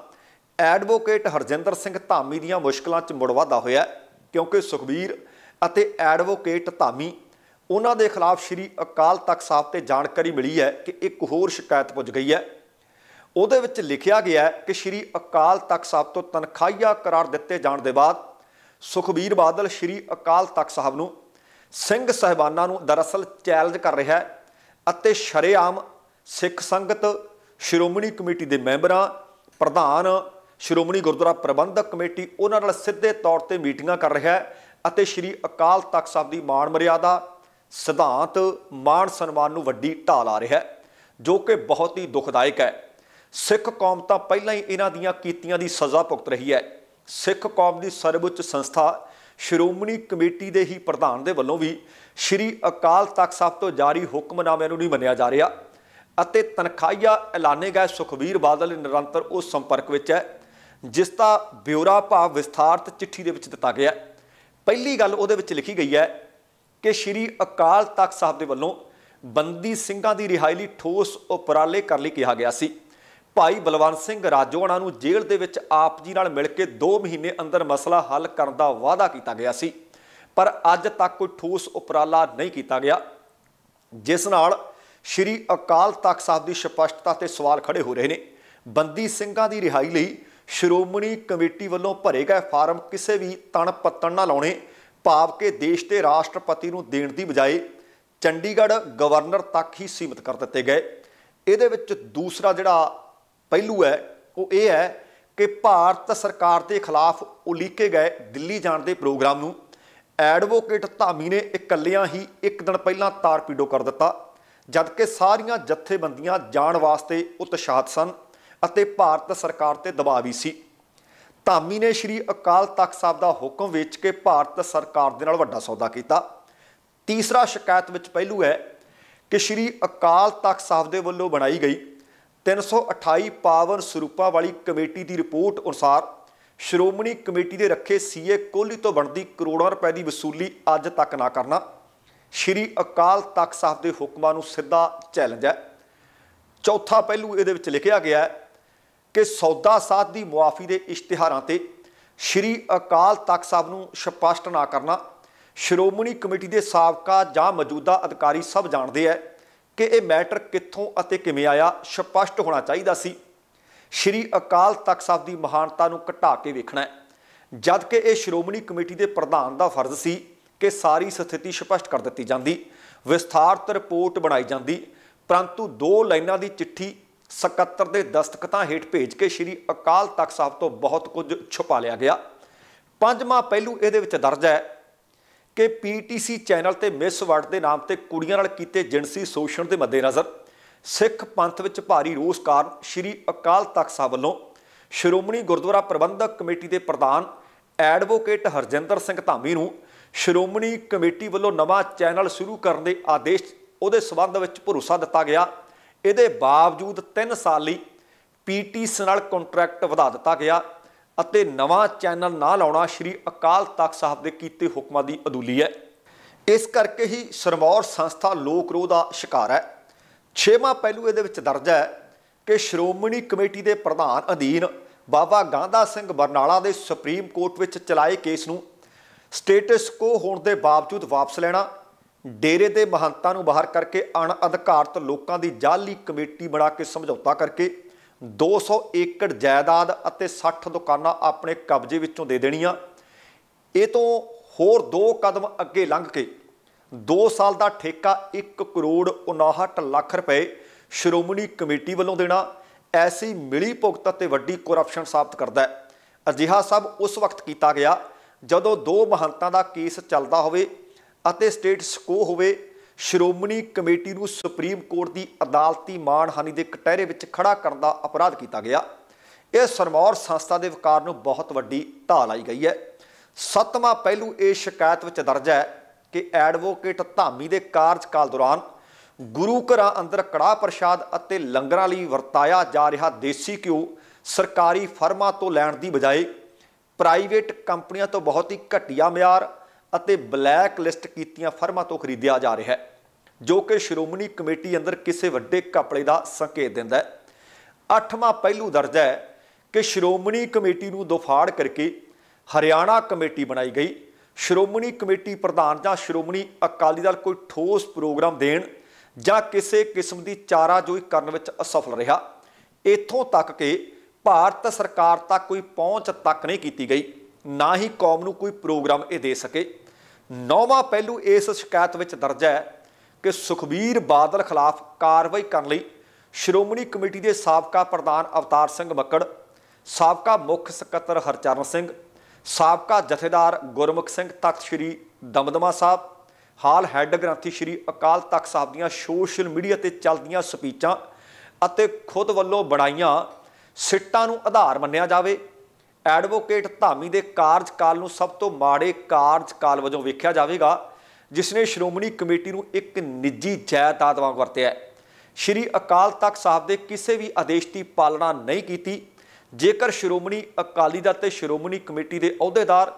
[SPEAKER 1] ਐਡਵੋਕੇਟ ਹਰਜਿੰਦਰ ਸਿੰਘ ਧਾਮੀ ਦੀਆਂ ਮੁਸ਼ਕਲਾਂ 'ਚ ਮੁੜਵਾਦਾ ਹੋਇਆ ਕਿਉਂਕਿ ਸੁਖਬੀਰ ਅਤੇ ਐਡਵੋਕੇਟ ਧਾਮੀ ਉਹਨਾਂ ਦੇ ਖਿਲਾਫ ਸ਼੍ਰੀ ਅਕਾਲ ਤਖਤ ਸਾਹਿਬ ਤੇ ਜਾਣਕਾਰੀ ਮਿਲੀ ਹੈ ਕਿ ਇੱਕ ਹੋਰ ਸ਼ਿਕਾਇਤ ਪੁੱਜ ਗਈ ਹੈ ਉਹਦੇ ਵਿੱਚ ਲਿਖਿਆ ਗਿਆ ਕਿ ਸ਼੍ਰੀ ਅਕਾਲ ਤਖਤ ਸਾਹਿਬ ਤੋਂ ਤਨਖਾਹੀਆ ਕਰਾਰ ਦਿੱਤੇ ਜਾਣ ਦੇ ਬਾਅਦ ਸੁਖਬੀਰ ਬਾਦਲ ਸ਼੍ਰੀ ਅਕਾਲ ਤਖਤ ਸਾਹਿਬ ਨੂੰ ਸਿੰਘ ਸਹਿਬਾਨਾਂ ਨੂੰ ਦਰਅਸਲ ਚੈਲੰਜ ਕਰ ਰਿਹਾ ਹੈ ਅਤੇ ਸ਼ਰੇਆਮ ਸਿੱਖ ਸੰਗਤ ਸ਼੍ਰੋਮਣੀ ਕਮੇਟੀ ਦੇ ਮੈਂਬਰਾਂ ਪ੍ਰਧਾਨ ਸ਼੍ਰੋਮਣੀ ਗੁਰਦੁਆਰਾ ਪ੍ਰਬੰਧਕ ਕਮੇਟੀ ਉਹਨਾਂ ਨਾਲ ਸਿੱਧੇ ਤੌਰ ਤੇ ਮੀਟਿੰਗਾਂ ਕਰ ਰਿਹਾ ਹੈ ਅਤੇ ਸ਼੍ਰੀ ਅਕਾਲ ਤਖਤ ਸਾਹਿਬ ਦੀ ਮਾਣ ਮਰਿਆਦਾ ਸਿਧਾਂਤ ਮਾਣ ਸਨਮਾਨ ਨੂੰ ਵੱਡੀ ਢਾਲ ਆ ਰਿਹਾ ਹੈ ਜੋ ਕਿ ਬਹੁਤ ਹੀ ਦੁਖਦਾਇਕ ਹੈ ਸਿੱਖ ਕੌਮ ਤਾਂ ਪਹਿਲਾਂ ਹੀ ਇਹਨਾਂ ਦੀਆਂ ਕੀਤੀਆਂ ਦੀ ਸਜ਼ਾ ਭੁਗਤ ਰਹੀ ਹੈ ਸਿੱਖ ਕੌਮ ਦੀ ਸਰਵਉੱਚ ਸੰਸਥਾ ਸ਼੍ਰੋਮਣੀ ਕਮੇਟੀ ਦੇ ਹੀ ਪ੍ਰਧਾਨ ਦੇ ਵੱਲੋਂ ਵੀ ਸ਼੍ਰੀ ਅਕਾਲ ਤਖਤ ਸਾਹਿਬ ਤੋਂ ਜਾਰੀ ਹੁਕਮਨਾਮੇ ਨੂੰ ਨਹੀਂ ਮੰਨਿਆ ਜਾ ਰਿਹਾ ਅਤੇ ਤਨਖਾਹੀਆ ਐਲਾਨੇ ਗਏ ਸੁਖਵੀਰ ਬਾਦਲ ਨਿਰੰਤਰ ਉਸ ਸੰਪਰਕ ਵਿੱਚ ਹੈ ਜਿਸ ਦਾ ਬਿਊਰਾ ਭਾਵ ਵਿਸਥਾਰਤ ਚਿੱਠੀ ਦੇ ਵਿੱਚ ਦਿੱਤਾ ਗਿਆ ਪਹਿਲੀ ਗੱਲ ਉਹਦੇ ਵਿੱਚ ਲਿਖੀ ਗਈ ਹੈ ਕਿ ਸ਼੍ਰੀ ਅਕਾਲ ਤਖਤ ਸਾਹਿਬ ਦੇ ਵੱਲੋਂ ਬੰਦੀ ਸਿੰਘਾਂ ਦੀ ਰਿਹਾਈ ਲਈ ਠੋਸ ਉਪਰਾਲੇ ਕਰ ਲਈ ਕਿਹਾ ਗਿਆ ਸੀ ਭਾਈ ਬਲਵੰਤ ਸਿੰਘ ਰਾਜੋਆਣਾ ਨੂੰ ਜੇਲ੍ਹ ਦੇ ਵਿੱਚ ਆਪ ਜੀ ਨਾਲ ਮਿਲ ਕੇ 2 ਮਹੀਨੇ ਅੰਦਰ ਮਸਲਾ ਹੱਲ ਕਰਨ ਦਾ ਵਾਅਦਾ ਕੀਤਾ ਗਿਆ ਸੀ ਪਰ ਅੱਜ ਤੱਕ ਕੋਈ ਠੋਸ ਉਪਰਾਲਾ ਨਹੀਂ ਕੀਤਾ ਗਿਆ ਜਿਸ ਨਾਲ ਸ਼੍ਰੀ ਅਕਾਲ ਤਖਤ ਸਾਹਿਬ ਦੀ ਸਪਸ਼ਟਤਾ ਤੇ ਸਵਾਲ ਖੜੇ ਹੋ ਰਹੇ ਨੇ ਬੰਦੀ ਸਿੰਘਾਂ ਦੀ ਰਿਹਾਈ ਲਈ ਸ਼੍ਰੋਮਣੀ ਕਮੇਟੀ ਵੱਲੋਂ ਭਰੇ ਗਏ ਫਾਰਮ ਕਿਸੇ ਵੀ ਤਣ ਪੱਤਣ ਨਾ ਲਾਉਣੇ ਭਾਵ ਕਿ ਦੇਸ਼ ਤੇ ਰਾਸ਼ਟਰਪਤੀ ਨੂੰ ਦੇਣ ਦੀ ਬਜਾਏ ਚੰਡੀਗੜ੍ਹ ਗਵਰਨਰ ਤੱਕ ਹੀ ਸੀਮਿਤ ਕਰ ਦਿੱਤੇ ਗਏ ਇਹਦੇ ਵਿੱਚ ਦੂਸਰਾ ਜਿਹੜਾ ਪਹਿਲੂ ਹੈ ਉਹ ਇਹ ਹੈ ਕਿ ਭਾਰਤ ਸਰਕਾਰ ਦੇ ਖਿਲਾਫ ਉਲੀਕੇ ਗਏ ਦਿੱਲੀ ਜਾਣ ਦੇ ਪ੍ਰੋਗਰਾਮ ਨੂੰ ਐਡਵੋਕੇਟ ਧਾਮੀ ਨੇ ਇਕੱਲਿਆਂ ਹੀ ਇੱਕ ਦਿਨ ਪਹਿਲਾਂ ਤਾਰਪੀਡੋ ਕਰ ਦਿੱਤਾ ਜਦਕਿ ਸਾਰੀਆਂ ਜਥੇਬੰਦੀਆਂ ਜਾਣ ਵਾਸਤੇ ਉਤਸ਼ਾਹਤ ਸਨ ਅਤੇ ਭਾਰਤ ਸਰਕਾਰ ਤੇ ਦਬਾਅ ਵੀ ਸੀ ਧਾਮੀ ਨੇ ਸ਼੍ਰੀ ਅਕਾਲ ਤਖਤ ਸਾਹਿਬ ਦਾ ਹੁਕਮ ਵੇਚ ਕੇ ਭਾਰਤ ਸਰਕਾਰ ਦੇ ਨਾਲ ਵੱਡਾ ਸੌਦਾ ਕੀਤਾ ਤੀਸਰਾ ਸ਼ਿਕਾਇਤ ਵਿੱਚ ਪਹਿਲੂ ਹੈ ਕਿ ਸ਼੍ਰੀ ਅਕਾਲ ਤਖਤ ਸਾਹਿਬ ਦੇ ਵੱਲੋਂ ਬਣਾਈ ਗਈ 328 ਪਾਵਨ ਸਰੂਪਾਂ ਵਾਲੀ ਕਮੇਟੀ ਦੀ ਰਿਪੋਰਟ ਅਨੁਸਾਰ ਸ਼੍ਰੋਮਣੀ ਕਮੇਟੀ ਦੇ ਰੱਖੇ ਸੀਏ ਕੋਹਲੀ ਤੋਂ ਬਣਦੀ ਕਰੋੜਾਂ ਰੁਪਏ ਦੀ ਵਸੂਲੀ ਅੱਜ ਤੱਕ ਨਾ ਕਰਨਾ ਸ਼੍ਰੀ ਅਕਾਲ ਤਖਤ ਸਾਹਿਬ ਦੇ ਹੁਕਮਾਂ ਨੂੰ ਸਿੱਧਾ ਚੈਲੰਜ ਹੈ ਚੌਥਾ ਪਹਿਲੂ ਇਹਦੇ ਵਿੱਚ ਲਿਖਿਆ ਗਿਆ ਹੈ ਕਿ ਸੌਦਾ ਸਾਧ ਦੀ ਮੁਆਫੀ ਦੇ ਇਸ਼ਤਿਹਾਰਾਂ ਤੇ ਸ਼੍ਰੀ ਅਕਾਲ ਤਖਤ ਸਾਹਿਬ ਨੂੰ ਸਪਸ਼ਟ ਨਾ ਕਰਨਾ ਸ਼੍ਰੋਮਣੀ ਕਮੇਟੀ ਦੇ ਸਾਬਕਾ ਜਾਂ ਮੌਜੂਦਾ ਅਧਿਕਾਰੀ ਸਭ ਜਾਣਦੇ ਹੈ ਕਿ ਇਹ ਮੈਟਰ ਕਿੱਥੋਂ ਅਤੇ ਕਿਵੇਂ ਆਇਆ ਸਪਸ਼ਟ ਹੋਣਾ ਚਾਹੀਦਾ ਸੀ ਸ਼੍ਰੀ ਅਕਾਲ ਤਖਤ ਸਾਹਿਬ ਦੀ ਮਹਾਨਤਾ ਨੂੰ ਘਟਾ ਕੇ ਵੇਖਣਾ ਹੈ ਜਦ ਕਿ ਇਹ ਸ਼੍ਰੋਮਣੀ ਕਮੇਟੀ ਦੇ ਪ੍ਰਧਾਨ ਦਾ ਫਰਜ਼ ਸੀ ਕਿ ਸਾਰੀ ਸਥਿਤੀ ਸਪਸ਼ਟ ਕਰ ਦਿੱਤੀ ਜਾਂਦੀ ਵਿਸਥਾਰਤ ਰਿਪੋਰਟ ਬਣਾਈ ਜਾਂਦੀ ਪਰੰਤੂ ਦੋ ਲਾਈਨਾਂ ਦੀ ਚਿੱਠੀ ਸਕੱਤਰ ਦੇ ਦਸਤਖਤਾਂ ਹੇਠ ਭੇਜ ਕੇ ਸ਼੍ਰੀ ਅਕਾਲ ਤਖਤ ਸਾਹਿਬ ਤੋਂ ਬਹੁਤ ਕੁਝ ਛੁਪਾ ਲਿਆ ਗਿਆ ਪੰਜਵਾਂ ਪਹਿਲੂ ਇਹਦੇ ਵਿੱਚ ਦਰਜ ਹੈ ਕਿ ਪੀਟੀਸੀ ਚੈਨਲ ਤੇ ਮਿਸ ਵਰਡ ਦੇ ਨਾਮ ਤੇ ਕੁੜੀਆਂ ਨਾਲ ਕੀਤੇ ਜਿੰਸੀ ਸ਼ੋਸ਼ਣ ਦੇ ਮੱਦੇਨਜ਼ਰ ਸਿੱਖ ਪੰਥ ਵਿੱਚ ਭਾਰੀ ਰੋਸ ਕਾਰਨ ਸ਼੍ਰੀ ਅਕਾਲ ਤਖਤ ਸਾਹਿਬ ਵੱਲੋਂ ਸ਼੍ਰੋਮਣੀ ਗੁਰਦੁਆਰਾ ਪ੍ਰਬੰਧਕ ਕਮੇਟੀ ਦੇ ਪ੍ਰਧਾਨ ਐਡਵੋਕੇਟ ਹਰਜਿੰਦਰ ਸਿੰਘ ਧਾਮੀ ਨੂੰ ਸ਼੍ਰੋਮਣੀ ਕਮੇਟੀ ਵੱਲੋਂ ਨਵਾਂ ਚੈਨਲ ਸ਼ੁਰੂ ਕਰਨ ਦੇ ਆਦੇਸ਼ ਉਹਦੇ ਸਬੰਧ ਵਿੱਚ ਭਰੋਸਾ ਦਿੱਤਾ ਗਿਆ ਇਹਦੇ ਬਾਵਜੂਦ 3 ਸਾਲ ਲਈ ਪੀਟੀਸੀ ਨਾਲ ਕੰਟਰੈਕਟ ਵਧਾ ਦਿੱਤਾ ਗਿਆ ਅਤੇ ਨਵਾਂ ਚੈਨਲ ਨਾ ਲਾਉਣਾ ਸ੍ਰੀ ਅਕਾਲ ਤਖਤ ਸਾਹਿਬ ਦੇ ਕੀਤੇ ਹੁਕਮਾਂ ਦੀ ਅਦੂਲੀ ਹੈ ਇਸ ਕਰਕੇ ਹੀ ਸਰਮੌਰ ਸੰਸਥਾ ਲੋਕ ਰੋਹ ਦਾ ਸ਼ਿਕਾਰ ਹੈ ਛੇਵਾਂ ਪਹਿਲੂ ਇਹਦੇ ਵਿੱਚ ਦਰਜ ਹੈ ਕਿ ਸ਼੍ਰੋਮਣੀ ਕਮੇਟੀ ਦੇ ਪ੍ਰਧਾਨ ਅਧੀਨ ਬਾਬਾ ਗਾਂਧਾ ਸਿੰਘ ਬਰਨਾਲਾ ਦੇ ਸੁਪਰੀਮ ਕੋਰਟ ਵਿੱਚ ਚਲਾਏ ਕੇਸ ਨੂੰ ਸਟੇਟਸ ਕੋ ਹੋਣ ਦੇ ਬਾਵਜੂਦ ਵਾਪਸ ਲੈਣਾ ਡੇਰੇ ਦੇ ਮਹੰਤਾਂ ਨੂੰ ਬਾਹਰ ਕਰਕੇ ਅਣ ਅਧਿਕਾਰਤ ਲੋਕਾਂ ਦੀ ਜਾਲੀ ਕਮੇਟੀ ਬਣਾ ਕੇ ਸਮਝੌਤਾ ਕਰਕੇ 200 ਏਕੜ ਜਾਇਦਾਦ ਅਤੇ 60 ਦੁਕਾਨਾਂ ਆਪਣੇ ਕਬਜ਼ੇ ਵਿੱਚੋਂ ਦੇ ਦੇਣੀਆਂ ਇਹ ਤੋਂ ਹੋਰ 2 ਕਦਮ ਅੱਗੇ ਲੰਘ ਕੇ 2 ਸਾਲ ਦਾ ਠੇਕਾ 1 ਕਰੋੜ 59 ਲੱਖ ਰੁਪਏ ਸ਼੍ਰੋਮਣੀ ਕਮੇਟੀ ਵੱਲੋਂ ਦੇਣਾ ਐਸੀ ਮਿਲੀ ਭੁਗਤ ਅਤੇ ਵੱਡੀ ਕਰਪਸ਼ਨ ਸਾਬਤ ਕਰਦਾ ਹੈ ਅਜਿਹਾ ਸਭ ਉਸ ਵਕਤ ਕੀਤਾ ਗਿਆ ਜਦੋਂ ਦੋ ਮਹੰਤਾਂ ਦਾ ਕੇਸ ਚੱਲਦਾ ਹੋਵੇ ਅਤੇ ਸਟੇਟਸ ਕੋ ਹੋਵੇ ਸ਼੍ਰੋਮਣੀ ਕਮੇਟੀ ਨੂੰ ਸੁਪਰੀਮ ਕੋਰਟ ਦੀ ਅਦਾਲਤੀ ਮਾਣਹਾਨੀ ਦੇ ਕਟਹਿਰੇ ਵਿੱਚ ਖੜਾ ਕਰਨ ਦਾ ਅਪਰਾਧ ਕੀਤਾ ਗਿਆ ਇਹ ਸਰਮੌਰ ਸੰਸਥਾ ਦੇ ਵਕਾਰ ਨੂੰ ਬਹੁਤ ਵੱਡੀ ਢਾਲ ਆਈ ਗਈ ਹੈ ਸੱਤਵਾਂ ਪਹਿਲੂ ਇਹ ਸ਼ਿਕਾਇਤ ਵਿੱਚ ਦਰਜ ਹੈ ਕਿ ਐਡਵੋਕੇਟ ਧਾਮੀ ਦੇ ਕਾਰਜਕਾਲ ਦੌਰਾਨ ਗੁਰੂ ਘਰਾਂ ਅੰਦਰ ਕੜਾ ਪ੍ਰਸ਼ਾਦ ਅਤੇ ਲੰਗਰਾਂ ਲਈ ਵਰਤਾਇਆ ਜਾ ਰਿਹਾ ਦੇਸੀ ਘਿਓ ਸਰਕਾਰੀ ਫਰਮਾਂ ਤੋਂ ਲੈਣ ਦੀ ਬਜਾਏ ਪ੍ਰਾਈਵੇਟ ਕੰਪਨੀਆਂ ਤੋਂ ਬਹੁਤ ਹੀ ਘਟੀਆ ਮਿਆਰ ਅਤੇ ਬਲੈਕ ਲਿਸਟ ਕੀਤੀਆਂ ਫਰਮਾਂ ਤੋਂ ਖਰੀਦਿਆ ਜਾ ਰਿਹਾ ਹੈ ਜੋ ਕਿ ਸ਼੍ਰੋਮਣੀ ਕਮੇਟੀ ਅੰਦਰ ਕਿਸੇ ਵੱਡੇ ਕਪੜੇ ਦਾ ਸੰਕੇਤ ਦਿੰਦਾ ਹੈ ਅੱਠਵਾਂ ਪਹਿਲੂ ਦਰਜਾ ਹੈ ਕਿ ਸ਼੍ਰੋਮਣੀ ਕਮੇਟੀ ਨੂੰ ਦੁਫਾੜ ਕਰਕੇ ਹਰਿਆਣਾ ਕਮੇਟੀ ਬਣਾਈ ਗਈ ਸ਼੍ਰੋਮਣੀ ਕਮੇਟੀ ਪ੍ਰਧਾਨ ਜਾਂ ਸ਼੍ਰੋਮਣੀ ਅਕਾਲੀ ਦਲ ਕੋਈ ਠੋਸ ਪ੍ਰੋਗਰਾਮ ਦੇਣ ਜਾਂ ਕਿਸੇ ਕਿਸਮ ਦੀ ਚਾਰਾਜੋਈ ਕਰਨ ਵਿੱਚ ਅਸਫਲ ਰਿਹਾ ਇਥੋਂ ਤੱਕ ਕਿ ਭਾਰਤ ਸਰਕਾਰ ਤੱਕ ਕੋਈ ਪਹੁੰਚ ਤੱਕ ਨਹੀਂ ਕੀਤੀ ਗਈ ਨਾ ਹੀ ਕੌਮ ਨੂੰ ਕੋਈ ਪ੍ਰੋਗਰਾਮ ਇਹ ਦੇ ਸਕੇ ਨੌਵਾਂ ਪਹਿਲੂ ਇਸ ਸ਼ਿਕਾਇਤ ਵਿੱਚ ਦਰਜ ਹੈ ਕਿ ਸੁਖਬੀਰ ਬਾਦਲ ਖਿਲਾਫ ਕਾਰਵਾਈ ਕਰਨ ਲਈ ਸ਼੍ਰੋਮਣੀ ਕਮੇਟੀ ਦੇ ਸਾਬਕਾ ਪ੍ਰਧਾਨ ਅਵਤਾਰ ਸਿੰਘ ਮੱਕੜ ਸਾਬਕਾ ਮੁੱਖ ਸਕੱਤਰ ਹਰਚਰਨ ਸਿੰਘ ਸਾਬਕਾ ਜਥੇਦਾਰ ਗੁਰਮੁਖ ਸਿੰਘ ਤਖਤ ਸ੍ਰੀ ਦਮਦਮਾ ਸਾਹਿਬ ਹਾਲ ਹੈੱਡ ਗ੍ਰੰਥੀ ਸ੍ਰੀ ਅਕਾਲ ਤਖਤ ਸਾਹਿਬ ਦੀਆਂ ਸੋਸ਼ਲ ਮੀਡੀਆ ਤੇ ਚੱਲਦੀਆਂ ਸਪੀਚਾਂ ਅਤੇ ਖੁਦ ਵੱਲੋਂ ਬਣਾਈਆਂ ਸਿੱਟਾਂ ਨੂੰ ਆਧਾਰ ਮੰਨਿਆ ਜਾਵੇ ਐਡਵੋਕੇਟ ਧਾਮੀ ਦੇ ਕਾਰਜਕਾਲ ਨੂੰ ਸਭ ਤੋਂ ਮਾੜੇ ਕਾਰਜਕਾਲ ਵਜੋਂ ਵੇਖਿਆ ਜਾਵੇਗਾ ਜਿਸ ਨੇ ਸ਼੍ਰੋਮਣੀ ਕਮੇਟੀ ਨੂੰ ਇੱਕ ਨਿੱਜੀ ਜਾਇਦਾਦ ਵਾਂਗ ਵਰਤਿਆ ਸ਼੍ਰੀ ਅਕਾਲ ਤਖਤ ਸਾਹਿਬ ਦੇ ਕਿਸੇ ਵੀ ਆਦੇਸ਼ ਦੀ ਪਾਲਣਾ ਨਹੀਂ ਕੀਤੀ ਜੇਕਰ ਸ਼੍ਰੋਮਣੀ ਅਕਾਲੀ ਦਲ ਤੇ ਸ਼੍ਰੋਮਣੀ ਕਮੇਟੀ ਦੇ ਅਹੁਦੇਦਾਰ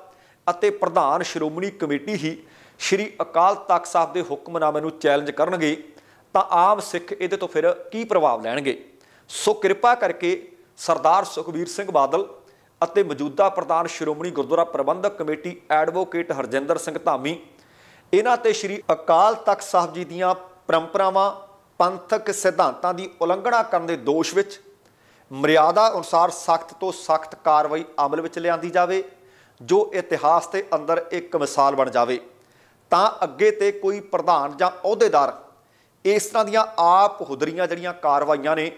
[SPEAKER 1] ਅਤੇ ਪ੍ਰਧਾਨ ਸ਼੍ਰੋਮਣੀ ਕਮੇਟੀ ਹੀ ਸ਼੍ਰੀ ਅਕਾਲ ਤਖਤ ਸਾਹਿਬ ਦੇ ਹੁਕਮਨਾਮੇ ਨੂੰ ਚੈਲੰਜ ਕਰਨਗੇ ਤਾਂ ਆਮ ਸਿੱਖ ਇਹਦੇ ਤੋਂ ਫਿਰ ਕੀ ਪ੍ਰਭਾਵ ਲੈਣਗੇ ਸੋ ਕਿਰਪਾ ਕਰਕੇ ਸਰਦਾਰ ਸੁਖਵੀਰ ਸਿੰਘ ਬਾਦਲ ਅਤੇ ਮੌਜੂਦਾ ਪ੍ਰਧਾਨ ਸ਼੍ਰੋਮਣੀ ਗੁਰਦੁਆਰਾ ਪ੍ਰਬੰਧਕ ਕਮੇਟੀ ਐਡਵੋਕੇਟ ਹਰਜਿੰਦਰ ਸਿੰਘ ਧਾਮੀ ਇਹਨਾਂ ਤੇ ਸ਼੍ਰੀ ਅਕਾਲ ਤਖਤ ਸਾਹਿਬ ਜੀ ਦੀਆਂ ਪਰੰਪਰਾਵਾਂ ਪੰਥਕ ਸਿਧਾਂਤਾਂ ਦੀ ਉਲੰਘਣਾ ਕਰਨ ਦੇ ਦੋਸ਼ ਵਿੱਚ ਮਰਿਆਦਾ ਅਨੁਸਾਰ ਸਖਤ ਤੋਂ ਸਖਤ ਕਾਰਵਾਈ ਅਮਲ ਵਿੱਚ ਲਿਆਂਦੀ ਜਾਵੇ ਜੋ ਇਤਿਹਾਸ ਦੇ ਅੰਦਰ ਇੱਕ ਮਿਸਾਲ ਬਣ ਜਾਵੇ ਤਾਂ ਅੱਗੇ ਤੇ ਕੋਈ ਪ੍ਰਧਾਨ ਜਾਂ ਅਹੁਦੇਦਾਰ ਇਸ ਤਰ੍ਹਾਂ ਦੀਆਂ ਆਪ ਹੁਦਰੀਆਂ ਜਿਹੜੀਆਂ ਕਾਰਵਾਈਆਂ ਨੇ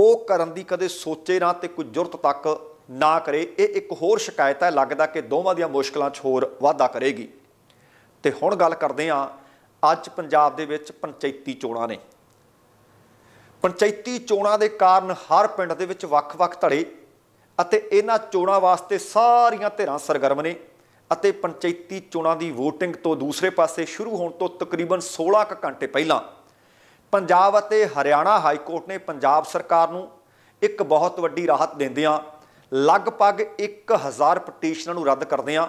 [SPEAKER 1] ਉਹ ਕਰਨ ਦੀ ਕਦੇ ਸੋਚੇ ਨਾ ਤੇ ਕੋਈ ਜੁਰਤ ਤੱਕ ਨਾ ਕਰੇ ਇਹ ਇੱਕ ਹੋਰ ਸ਼ਿਕਾਇਤ ਹੈ ਲੱਗਦਾ ਕਿ ਦੋਵਾਂ ਦੀਆਂ ਮੁਸ਼ਕਲਾਂ 'ਚ ਹੋਰ ਵਾਧਾ ਕਰੇਗੀ ਤੇ ਹੁਣ ਗੱਲ ਕਰਦੇ ਹਾਂ ਅੱਜ ਪੰਜਾਬ ਦੇ ਵਿੱਚ ਪੰਚਾਇਤੀ ਚੋਣਾਂ ਨੇ ਪੰਚਾਇਤੀ ਚੋਣਾਂ ਦੇ ਕਾਰਨ ਹਰ ਪਿੰਡ ਦੇ ਵਿੱਚ ਵੱਖ-ਵੱਖ ਧੜੇ ਅਤੇ ਇਹਨਾਂ ਚੋਣਾਂ ਵਾਸਤੇ ਸਾਰੀਆਂ ਧਿਰਾਂ ਸਰਗਰਮ ਨੇ ਅਤੇ ਪੰਚਾਇਤੀ ਚੋਣਾਂ ਦੀ VOTING ਤੋਂ ਦੂਸਰੇ ਪਾਸੇ ਸ਼ੁਰੂ ਹੋਣ ਤੋਂ ਤਕਰੀਬਨ 16 ਕੁ ਘੰਟੇ ਪਹਿਲਾਂ ਪੰਜਾਬ ਅਤੇ ਹਰਿਆਣਾ ਹਾਈ ਕੋਰਟ ਨੇ ਪੰਜਾਬ ਸਰਕਾਰ ਨੂੰ ਇੱਕ ਬਹੁਤ ਵੱਡੀ ਰਾਹਤ ਦਿੰਦਿਆਂ ਲਗਭਗ 1000 ਪਟੀਸ਼ਨਾਂ ਨੂੰ ਰੱਦ ਕਰਦੇ ਆ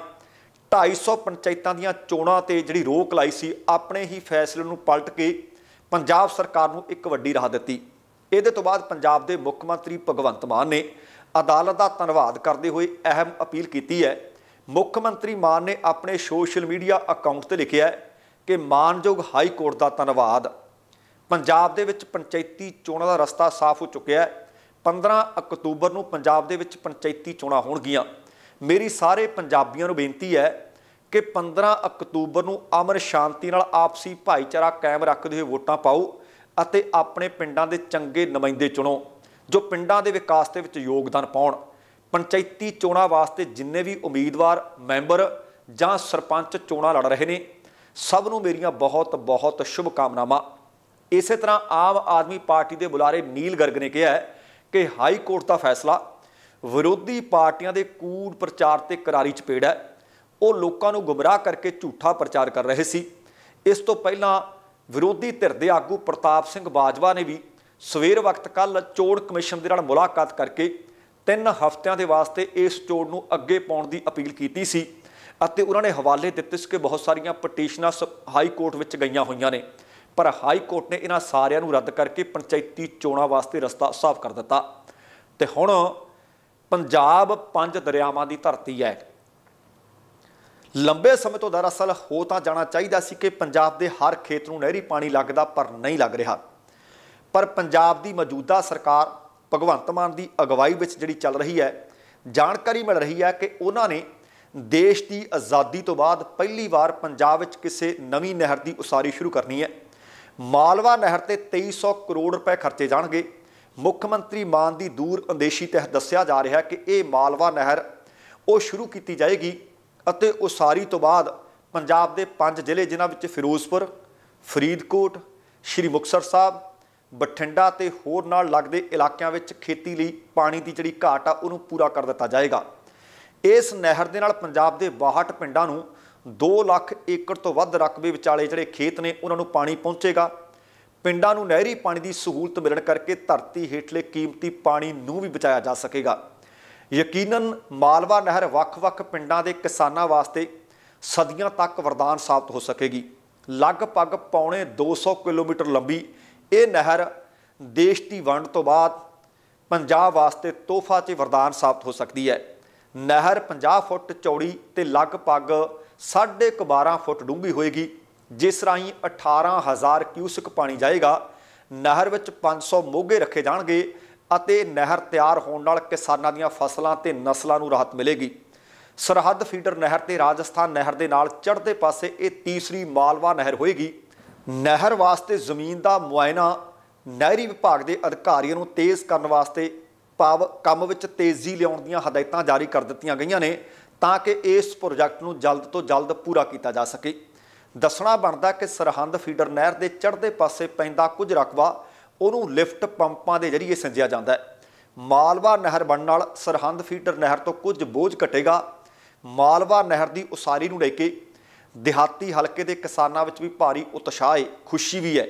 [SPEAKER 1] 250 ਪੰਚਾਇਤਾਂ ਦੀਆਂ ਚੋਣਾਂ ਤੇ ਜਿਹੜੀ ਰੋਕ ਲਾਈ ਸੀ ਆਪਣੇ ਹੀ ਫੈਸਲੇ ਨੂੰ ਪਲਟ ਕੇ ਪੰਜਾਬ ਸਰਕਾਰ ਨੂੰ ਇੱਕ ਵੱਡੀ ਰਾਹ ਦਿੱਤੀ ਇਹਦੇ ਤੋਂ ਬਾਅਦ ਪੰਜਾਬ ਦੇ ਮੁੱਖ ਮੰਤਰੀ ਭਗਵੰਤ ਮਾਨ ਨੇ ਅਦਾਲਤ ਦਾ ਧੰਨਵਾਦ ਕਰਦੇ ਹੋਏ ਅਹਿਮ ਅਪੀਲ ਕੀਤੀ ਹੈ ਮੁੱਖ ਮੰਤਰੀ ਮਾਨ ਨੇ ਆਪਣੇ ਸੋਸ਼ਲ ਮੀਡੀਆ ਅਕਾਊਂਟ ਤੇ ਲਿਖਿਆ ਕਿ ਮਾਨਯੋਗ ਹਾਈ ਕੋਰਟ ਦਾ ਧੰਨਵਾਦ ਪੰਜਾਬ ਦੇ ਵਿੱਚ ਪੰਚਾਇਤੀ ਚੋਣਾਂ ਦਾ ਰਸਤਾ ਸਾਫ਼ ਹੋ ਚੁੱਕਿਆ ਹੈ 15 ਅਕਤੂਬਰ ਨੂੰ ਪੰਜਾਬ ਦੇ ਵਿੱਚ ਪੰਚਾਇਤੀ ਚੋਣਾਂ ਹੋਣਗੀਆਂ ਮੇਰੀ ਸਾਰੇ ਪੰਜਾਬੀਆਂ ਨੂੰ ਬੇਨਤੀ ਹੈ ਕਿ 15 ਅਕਤੂਬਰ ਨੂੰ ਅਮਰ ਸ਼ਾਂਤੀ ਨਾਲ ਆਪਸੀ ਭਾਈਚਾਰਾ ਕਾਇਮ ਰੱਖਦੇ ਹੋਏ ਵੋਟਾਂ ਪਾਓ ਅਤੇ ਆਪਣੇ ਪਿੰਡਾਂ ਦੇ ਚੰਗੇ ਨੁਮਾਇੰਦੇ ਚੁਣੋ ਜੋ ਪਿੰਡਾਂ ਦੇ ਵਿਕਾਸ ਦੇ ਵਿੱਚ ਯੋਗਦਾਨ ਪਾਉਣ ਪੰਚਾਇਤੀ ਚੋਣਾਂ ਵਾਸਤੇ ਜਿੰਨੇ ਵੀ ਉਮੀਦਵਾਰ ਮੈਂਬਰ ਜਾਂ ਸਰਪੰਚ ਚੋਣਾਂ ਲੜ ਰਹੇ ਨੇ ਸਭ ਨੂੰ ਮੇਰੀਆਂ ਬਹੁਤ ਬਹੁਤ ਸ਼ੁਭ ਕਾਮਨਾਵਾਂ ਇਸੇ ਤਰ੍ਹਾਂ ਆਮ ਆਦਮੀ ਪਾਰਟੀ ਦੇ ਬੁਲਾਰੇ ਨੀਲ ਗਰਗ ਨੇ ਕਿਹਾ ਹੈ ਕਿ ਹਾਈ ਕੋਰਟ ਦਾ ਫੈਸਲਾ ਵਿਰੋਧੀ ਪਾਰਟੀਆਂ ਦੇ ਕੂੜ ਪ੍ਰਚਾਰ ਤੇ ਕਰਾਰੀ ਚਪੇੜ ਹੈ ਉਹ ਲੋਕਾਂ ਨੂੰ ਗੁੰਮਰਾਹ ਕਰਕੇ ਝੂਠਾ ਪ੍ਰਚਾਰ ਕਰ ਰਹੇ ਸੀ ਇਸ ਤੋਂ ਪਹਿਲਾਂ ਵਿਰੋਧੀ ਧਿਰ ਦੇ ਆਗੂ ਪ੍ਰਤਾਪ ਸਿੰਘ ਬਾਜਵਾ ਨੇ ਵੀ ਸਵੇਰ ਵਕਤ ਕੱਲ ਚੋੜ ਕਮਿਸ਼ਨ ਦੇ ਨਾਲ ਮੁਲਾਕਾਤ ਕਰਕੇ ਤਿੰਨ ਹਫ਼ਤਿਆਂ ਦੇ ਵਾਸਤੇ ਇਸ ਚੋੜ ਨੂੰ ਅੱਗੇ ਪਾਉਣ ਦੀ ਅਪੀਲ ਕੀਤੀ ਸੀ ਅਤੇ ਉਹਨਾਂ ਨੇ ਹਵਾਲੇ ਦਿੱਤੇ ਸੀ ਕਿ ਬਹੁਤ ਸਾਰੀਆਂ ਪਟੀਸ਼ਨਾਂ ਹਾਈ ਕੋਰਟ ਵਿੱਚ ਗਈਆਂ ਹੋਈਆਂ ਨੇ ਪਰ ਹਾਈ ਕੋਰਟ ਨੇ ਇਹਨਾਂ ਸਾਰਿਆਂ ਨੂੰ ਰੱਦ ਕਰਕੇ ਪੰਚਾਇਤੀ ਚੋਣਾਂ ਵਾਸਤੇ ਰਸਤਾ ਸਾਫ਼ ਕਰ ਦਿੱਤਾ ਤੇ ਹੁਣ ਪੰਜਾਬ ਪੰਜ ਦਰਿਆਵਾਂ ਦੀ ਧਰਤੀ ਹੈ ਲੰਬੇ ਸਮੇਂ ਤੋਂ ਦਰਅਸਲ ਹੋ ਤਾਂ ਜਾਣਾ ਚਾਹੀਦਾ ਸੀ ਕਿ ਪੰਜਾਬ ਦੇ ਹਰ ਖੇਤ ਨੂੰ ਨਹਿਰੀ ਪਾਣੀ ਲੱਗਦਾ ਪਰ ਨਹੀਂ ਲੱਗ ਰਿਹਾ ਪਰ ਪੰਜਾਬ ਦੀ ਮੌਜੂਦਾ ਸਰਕਾਰ ਭਗਵੰਤ ਮਾਨ ਦੀ ਅਗਵਾਈ ਵਿੱਚ ਜਿਹੜੀ ਚੱਲ ਰਹੀ ਹੈ ਜਾਣਕਾਰੀ ਮਿਲ ਰਹੀ ਹੈ ਕਿ ਉਹਨਾਂ ਨੇ ਦੇਸ਼ ਦੀ ਆਜ਼ਾਦੀ ਤੋਂ ਬਾਅਦ ਪਹਿਲੀ ਵਾਰ ਪੰਜਾਬ ਵਿੱਚ ਕਿਸੇ ਨਵੀਂ ਨਹਿਰ ਦੀ ਉਸਾਰੀ ਸ਼ੁਰੂ ਕਰਨੀ ਹੈ ਮਾਲਵਾ ਨਹਿਰ ਤੇ 2300 ਕਰੋੜ ਰੁਪਏ ਖਰਚੇ ਜਾਣਗੇ ਮੁੱਖ ਮੰਤਰੀ ਮਾਨ ਦੀ ਦੂਰ ਅੰਦੇਸ਼ੀ ਤਹਿਤ ਦੱਸਿਆ ਜਾ ਰਿਹਾ ਕਿ ਇਹ ਮਾਲਵਾ ਨਹਿਰ ਉਹ ਸ਼ੁਰੂ ਕੀਤੀ ਜਾਏਗੀ ਅਤੇ ਉਸਾਰੀ ਤੋਂ ਬਾਅਦ ਪੰਜਾਬ ਦੇ ਪੰਜ ਜ਼ਿਲ੍ਹੇ ਜਿਨ੍ਹਾਂ ਵਿੱਚ ਫਿਰੋਜ਼ਪੁਰ ਫਰੀਦਕੋਟ ਸ਼੍ਰੀ ਮੁਕਸਰ ਸਾਹਿਬ ਬਠਿੰਡਾ ਤੇ ਹੋਰ ਨਾਲ ਲੱਗਦੇ ਇਲਾਕਿਆਂ ਵਿੱਚ ਖੇਤੀ ਲਈ ਪਾਣੀ ਦੀ ਜਿਹੜੀ ਘਾਟ ਆ ਉਹਨੂੰ ਪੂਰਾ ਕਰ ਦਿੱਤਾ ਜਾਏਗਾ ਇਸ ਨਹਿਰ ਦੇ ਨਾਲ ਪੰਜਾਬ ਦੇ 62 ਪਿੰਡਾਂ ਨੂੰ 2 ਲੱਖ ਏਕੜ ਤੋਂ ਵੱਧ ਰਕਬੇ ਵਿਚਾਲੇ ਜਿਹੜੇ ਖੇਤ ਨੇ ਉਹਨਾਂ ਨੂੰ ਪਾਣੀ ਪਹੁੰਚੇਗਾ ਪਿੰਡਾਂ ਨੂੰ ਨਹਿਰੀ ਪਾਣੀ ਦੀ ਸਹੂਲਤ ਮਿਲਣ ਕਰਕੇ ਧਰਤੀ ਹੇਠਲੇ ਕੀਮਤੀ ਪਾਣੀ ਨੂੰ ਵੀ ਬਚਾਇਆ ਜਾ ਸਕੇਗਾ ਯਕੀਨਨ ਮਾਲਵਾ ਨਹਿਰ ਵੱਖ-ਵੱਖ ਪਿੰਡਾਂ ਦੇ ਕਿਸਾਨਾਂ ਵਾਸਤੇ ਸਦੀਆਂ ਤੱਕ ਵਰਦਾਨ ਸਾਬਤ ਹੋ ਸਕੇਗੀ ਲਗਭਗ ਪੌਣੇ 200 ਕਿਲੋਮੀਟਰ ਲੰਬੀ ਇਹ ਨਹਿਰ ਦੇਸ਼ ਦੀ ਵੰਡ ਤੋਂ ਬਾਅਦ ਪੰਜਾਬ ਵਾਸਤੇ ਤੋਹਫਾ ਤੇ ਵਰਦਾਨ ਸਾਬਤ ਹੋ ਸਕਦੀ ਹੈ ਨਹਿਰ 50 ਫੁੱਟ ਚੌੜੀ ਤੇ ਲਗਭਗ 12.5 ਫੁੱਟ ਡੂੰਘੀ ਹੋਏਗੀ ਜਿਸ ਰਾਹੀਂ 18000 ਕਿਊਸਕ ਪਾਣੀ ਜਾਏਗਾ ਨਹਿਰ ਵਿੱਚ 500 ਮੋਗੇ ਰੱਖੇ ਜਾਣਗੇ ਅਤੇ ਨਹਿਰ ਤਿਆਰ ਹੋਣ ਨਾਲ ਕਿਸਾਨਾਂ ਦੀਆਂ ਫਸਲਾਂ ਤੇ ਨਸਲਾਂ ਨੂੰ ਰਾਹਤ ਮਿਲੇਗੀ ਸਰਹੱਦ ਫੀਡਰ ਨਹਿਰ ਤੇ ਰਾਜਸਥਾਨ ਨਹਿਰ ਦੇ ਨਾਲ ਚੜ੍ਹਦੇ ਪਾਸੇ ਇਹ ਤੀਸਰੀ ਮਾਲਵਾ ਨਹਿਰ ਹੋਏਗੀ ਨਹਿਰ ਵਾਸਤੇ ਜ਼ਮੀਨ ਦਾ ਮੁਆਇਨਾ ਨਹਿਰੀ ਵਿਭਾਗ ਦੇ ਅਧਿਕਾਰੀਆਂ ਨੂੰ ਤੇਜ਼ ਕਰਨ ਵਾਸਤੇ ਪਾਵ ਕੰਮ ਵਿੱਚ ਤੇਜ਼ੀ ਲਿਆਉਣ ਦੀਆਂ ਹਦਾਇਤਾਂ ਜਾਰੀ ਕਰ ਦਿੱਤੀਆਂ ਗਈਆਂ ਨੇ ਤਾਂ ਕਿ ਇਸ ਪ੍ਰੋਜੈਕਟ ਨੂੰ ਜਲਦ ਤੋਂ ਜਲਦ ਪੂਰਾ ਕੀਤਾ ਜਾ ਸਕੇ ਦੱਸਣਾ ਬਣਦਾ ਕਿ ਸਰਹੰਦ ਫੀਡਰ ਨਹਿਰ ਦੇ ਚੜ੍ਹਦੇ ਪਾਸੇ ਪੈਂਦਾ ਕੁਝ ਰਕਬਾ ਉਹਨੂੰ ਲਿਫਟ ਪੰਪਾਂ ਦੇ ਜ਼ਰੀਏ ਸਿੰਜਿਆ ਜਾਂਦਾ ਹੈ ਮਾਲਵਾ ਨਹਿਰ ਬਣਨ ਨਾਲ ਸਰਹੰਦ ਫੀਡਰ ਨਹਿਰ ਤੋਂ ਕੁਝ ਬੋਝ ਘਟੇਗਾ ਮਾਲਵਾ ਨਹਿਰ ਦੀ ਉਸਾਰੀ ਨੂੰ ਲੈ ਕੇ ਦਿਹਾਤੀ ਹਲਕੇ ਦੇ ਕਿਸਾਨਾਂ ਵਿੱਚ ਵੀ ਭਾਰੀ ਉਤਸ਼ਾਹ ਹੈ ਖੁਸ਼ੀ ਵੀ ਹੈ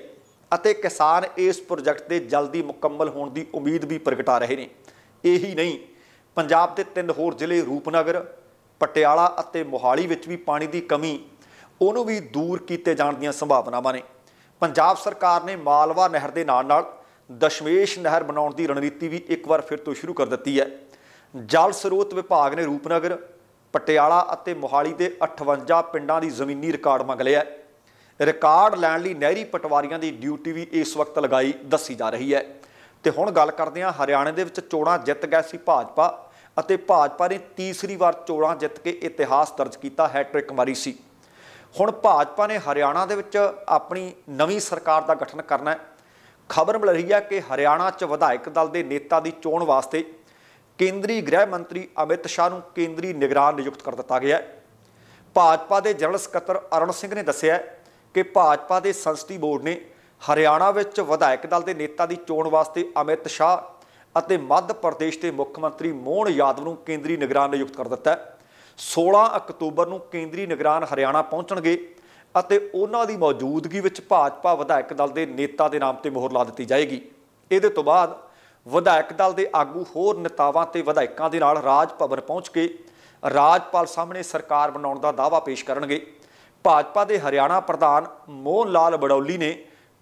[SPEAKER 1] ਅਤੇ ਕਿਸਾਨ ਇਸ ਪ੍ਰੋਜੈਕਟ ਦੇ ਜਲਦੀ ਮੁਕੰਮਲ ਹੋਣ ਦੀ ਉਮੀਦ ਵੀ ਪ੍ਰਗਟਾ ਰਹੇ ਨੇ ਇਹੀ ਨਹੀਂ ਪੰਜਾਬ ਦੇ ਤਿੰਨ ਹੋਰ ਜ਼ਿਲ੍ਹੇ ਰੂਪਨਗਰ ਪਟਿਆਲਾ ਅਤੇ ਮੋਹਾਲੀ ਵਿੱਚ ਵੀ ਪਾਣੀ ਦੀ ਕਮੀ ਉਹਨੂੰ ਵੀ ਦੂਰ ਕੀਤੇ ਜਾਣ ਦੀਆਂ ਸੰਭਾਵਨਾਵਾਂ ਨੇ ਪੰਜਾਬ ਸਰਕਾਰ ਨੇ ਮਾਲਵਾ ਨਹਿਰ ਦੇ ਨਾਲ ਨਾਲ ਦਸ਼ਮੇਸ਼ ਨਹਿਰ ਬਣਾਉਣ ਦੀ ਰਣਨੀਤੀ ਵੀ ਇੱਕ ਵਾਰ ਫਿਰ ਤੋਂ ਸ਼ੁਰੂ ਕਰ ਦਿੱਤੀ ਹੈ ਜਲ ਸਰੋਤ ਵਿਭਾਗ ਨੇ ਰੂਪਨਗਰ ਪਟਿਆਲਾ ਅਤੇ ਮੋਹਾਲੀ ਦੇ 58 ਪਿੰਡਾਂ ਦੀ ਜ਼ਮੀਨੀ ਰਿਕਾਰਡ ਮੰਗ ਲਿਆ ਰਿਕਾਰਡ ਲੈਣ ਲਈ ਨਹਿਰੀ ਪਟਵਾਰੀਆਂ ਦੀ ਡਿਊਟੀ ਵੀ ਇਸ ਵਕਤ ਲਗਾਈ ਦੱਸੀ ਜਾ ਰਹੀ ਹੈ ਤੇ ਹੁਣ ਗੱਲ ਕਰਦੇ ਹਾਂ ਹਰਿਆਣੇ ਦੇ ਵਿੱਚ ਚੋਣਾਂ ਜਿੱਤ ਗਿਆ ਸੀ ਭਾਜਪਾ ਅਤੇ ਭਾਜਪਾ ਨੇ ਤੀਸਰੀ ਵਾਰ ਚੋਣਾਂ ਜਿੱਤ ਕੇ ਇਤਿਹਾਸ ਦਰਜ ਕੀਤਾ ਹੈਟ੍ਰਿਕ ਮਾਰੀ ਸੀ ਹੁਣ ਭਾਜਪਾ ਨੇ ਹਰਿਆਣਾ ਦੇ ਵਿੱਚ ਆਪਣੀ ਨਵੀਂ ਸਰਕਾਰ ਦਾ ਗਠਨ ਕਰਨਾ ਹੈ ਖਬਰ ਮਿਲ ਰਹੀ ਹੈ ਕਿ ਹਰਿਆਣਾ 'ਚ ਵਿਧਾਇਕ ਦਲ ਦੇ ਨੇਤਾ ਦੀ ਚੋਣ ਵਾਸਤੇ ਕੇਂਦਰੀ ਗ੍ਰਹਿ ਮੰਤਰੀ ਅਮਿਤ ਸ਼ਾਹ ਨੂੰ ਕੇਂਦਰੀ ਨਿਗਰਾਨ ਨਿਯੁਕਤ ਕਰ ਦਿੱਤਾ ਗਿਆ ਹੈ ਭਾਜਪਾ ਦੇ ਜਨਰਲ ਸਕੱਤਰ ਅਰਣ ਸਿੰਘ ਨੇ ਦੱਸਿਆ ਕਿ ਭਾਜਪਾ ਦੇ ਸੰਸਦੀ ਬੋਰਡ ਨੇ ਹਰਿਆਣਾ ਵਿੱਚ ਵਿਧਾਇਕ ਦਲ ਦੇ ਨੇਤਾ ਦੀ ਚੋਣ ਵਾਸਤੇ ਅਮਿਤ ਸ਼ਾਹ ਅਤੇ ਮੱਧ ਪ੍ਰਦੇਸ਼ ਦੇ ਮੁੱਖ ਮੰਤਰੀ ਮੋਹਨ ਯਾਦਵ ਨੂੰ ਕੇਂਦਰੀ ਨਿਗਰਾਨ ਨਿਯੁਕਤ ਕਰ ਦਿੱਤਾ ਹੈ 16 ਅਕਤੂਬਰ ਨੂੰ ਕੇਂਦਰੀ ਨਿਗਰਾਨ ਹਰਿਆਣਾ ਪਹੁੰਚਣਗੇ ਅਤੇ ਉਹਨਾਂ ਦੀ ਮੌਜੂਦਗੀ ਵਿੱਚ ਭਾਜਪਾ ਵਿਧਾਇਕ ਦਲ ਦੇ ਨੇਤਾ ਦੇ ਨਾਮ ਤੇ ਮੋਹਰ ਲਾ ਦਿੱਤੀ ਜਾਏਗੀ ਇਹਦੇ ਤੋਂ ਬਾਅਦ ਵਿਧਾਇਕ ਦਲ ਦੇ ਆਗੂ ਹੋਰ ਨੇਤਾਵਾਂ ਤੇ ਵਿਧਾਇਕਾਂ ਦੇ ਨਾਲ ਰਾਜ ਭਵਨ ਪਹੁੰਚ ਕੇ ਰਾਜਪਾਲ ਸਾਹਮਣੇ ਸਰਕਾਰ ਬਣਾਉਣ ਦਾ ਦਾਅਵਾ ਪੇਸ਼ ਕਰਨਗੇ ਭਾਜਪਾ ਦੇ ਹਰਿਆਣਾ ਪ੍ਰਧਾਨ ਮੋਹਨ ਲਾਲ ਬੜੌਲੀ ਨੇ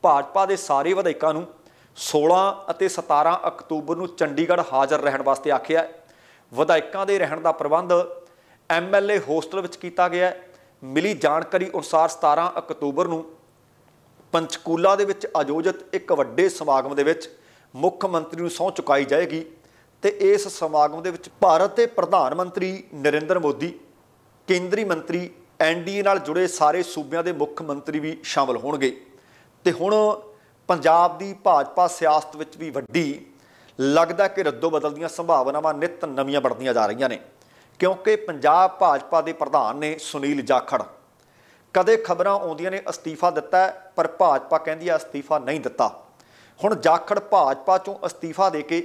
[SPEAKER 1] ਭਾਜਪਾ ਦੇ ਸਾਰੇ ਵਿਧਾਇਕਾਂ ਨੂੰ 16 ਅਤੇ 17 ਅਕਤੂਬਰ ਨੂੰ ਚੰਡੀਗੜ੍ਹ ਹਾਜ਼ਰ ਰਹਿਣ ਵਾਸਤੇ ਆਖਿਆ ਵਿਧਾਇਕਾਂ ਦੇ ਰਹਿਣ ਦਾ ਪ੍ਰਬੰਧ ਐਮਐਲਏ ਹੋਸਟਲ ਵਿੱਚ ਕੀਤਾ ਗਿਆ ਹੈ ਮਿਲੀ ਜਾਣਕਾਰੀ ਅਨੁਸਾਰ 17 ਅਕਤੂਬਰ ਨੂੰ ਪੰਚਕੂਲਾ ਦੇ ਵਿੱਚ ਆਯੋਜਿਤ ਇੱਕ ਵੱਡੇ ਸਮਾਗਮ ਦੇ ਵਿੱਚ ਮੁੱਖ ਮੰਤਰੀ ਨੂੰ ਸਹੁੰ ਚੁਕਾਈ ਜਾਏਗੀ ਤੇ ਇਸ ਸਮਾਗਮ ਦੇ ਵਿੱਚ ਭਾਰਤ ਦੇ ਪ੍ਰਧਾਨ ਮੰਤਰੀ ਨਰਿੰਦਰ ਮੋਦੀ ਕੇਂਦਰੀ ਮੰਤਰੀ ਐਨਡੀਏ ਨਾਲ ਜੁੜੇ ਸਾਰੇ ਸੂਬਿਆਂ ਦੇ ਮੁੱਖ ਮੰਤਰੀ ਵੀ ਸ਼ਾਮਲ ਹੋਣਗੇ ਤੇ ਹੁਣ ਪੰਜਾਬ ਦੀ ਭਾਜਪਾ ਸਿਆਸਤ ਵਿੱਚ ਵੀ ਵੱਡੀ ਲੱਗਦਾ ਕਿ ਰੱਦੋ ਬਦਲ ਦੀਆਂ ਸੰਭਾਵਨਾਵਾਂ ਨਿਤ ਨਵੀਆਂ ਬਣਦੀਆਂ ਜਾ ਰਹੀਆਂ ਨੇ ਕਿਉਂਕਿ ਪੰਜਾਬ ਭਾਜਪਾ ਦੇ ਪ੍ਰਧਾਨ ਨੇ ਸੁਨੀਲ ਜਾਖੜ ਕਦੇ ਖਬਰਾਂ ਆਉਂਦੀਆਂ ਨੇ ਅਸਤੀਫਾ ਦਿੱਤਾ ਪਰ ਭਾਜਪਾ ਕਹਿੰਦੀ ਹੈ ਅਸਤੀਫਾ ਨਹੀਂ ਦਿੱਤਾ ਹੁਣ ਜਾਖੜ ਭਾਜਪਾ ਚੋਂ ਅਸਤੀਫਾ ਦੇ ਕੇ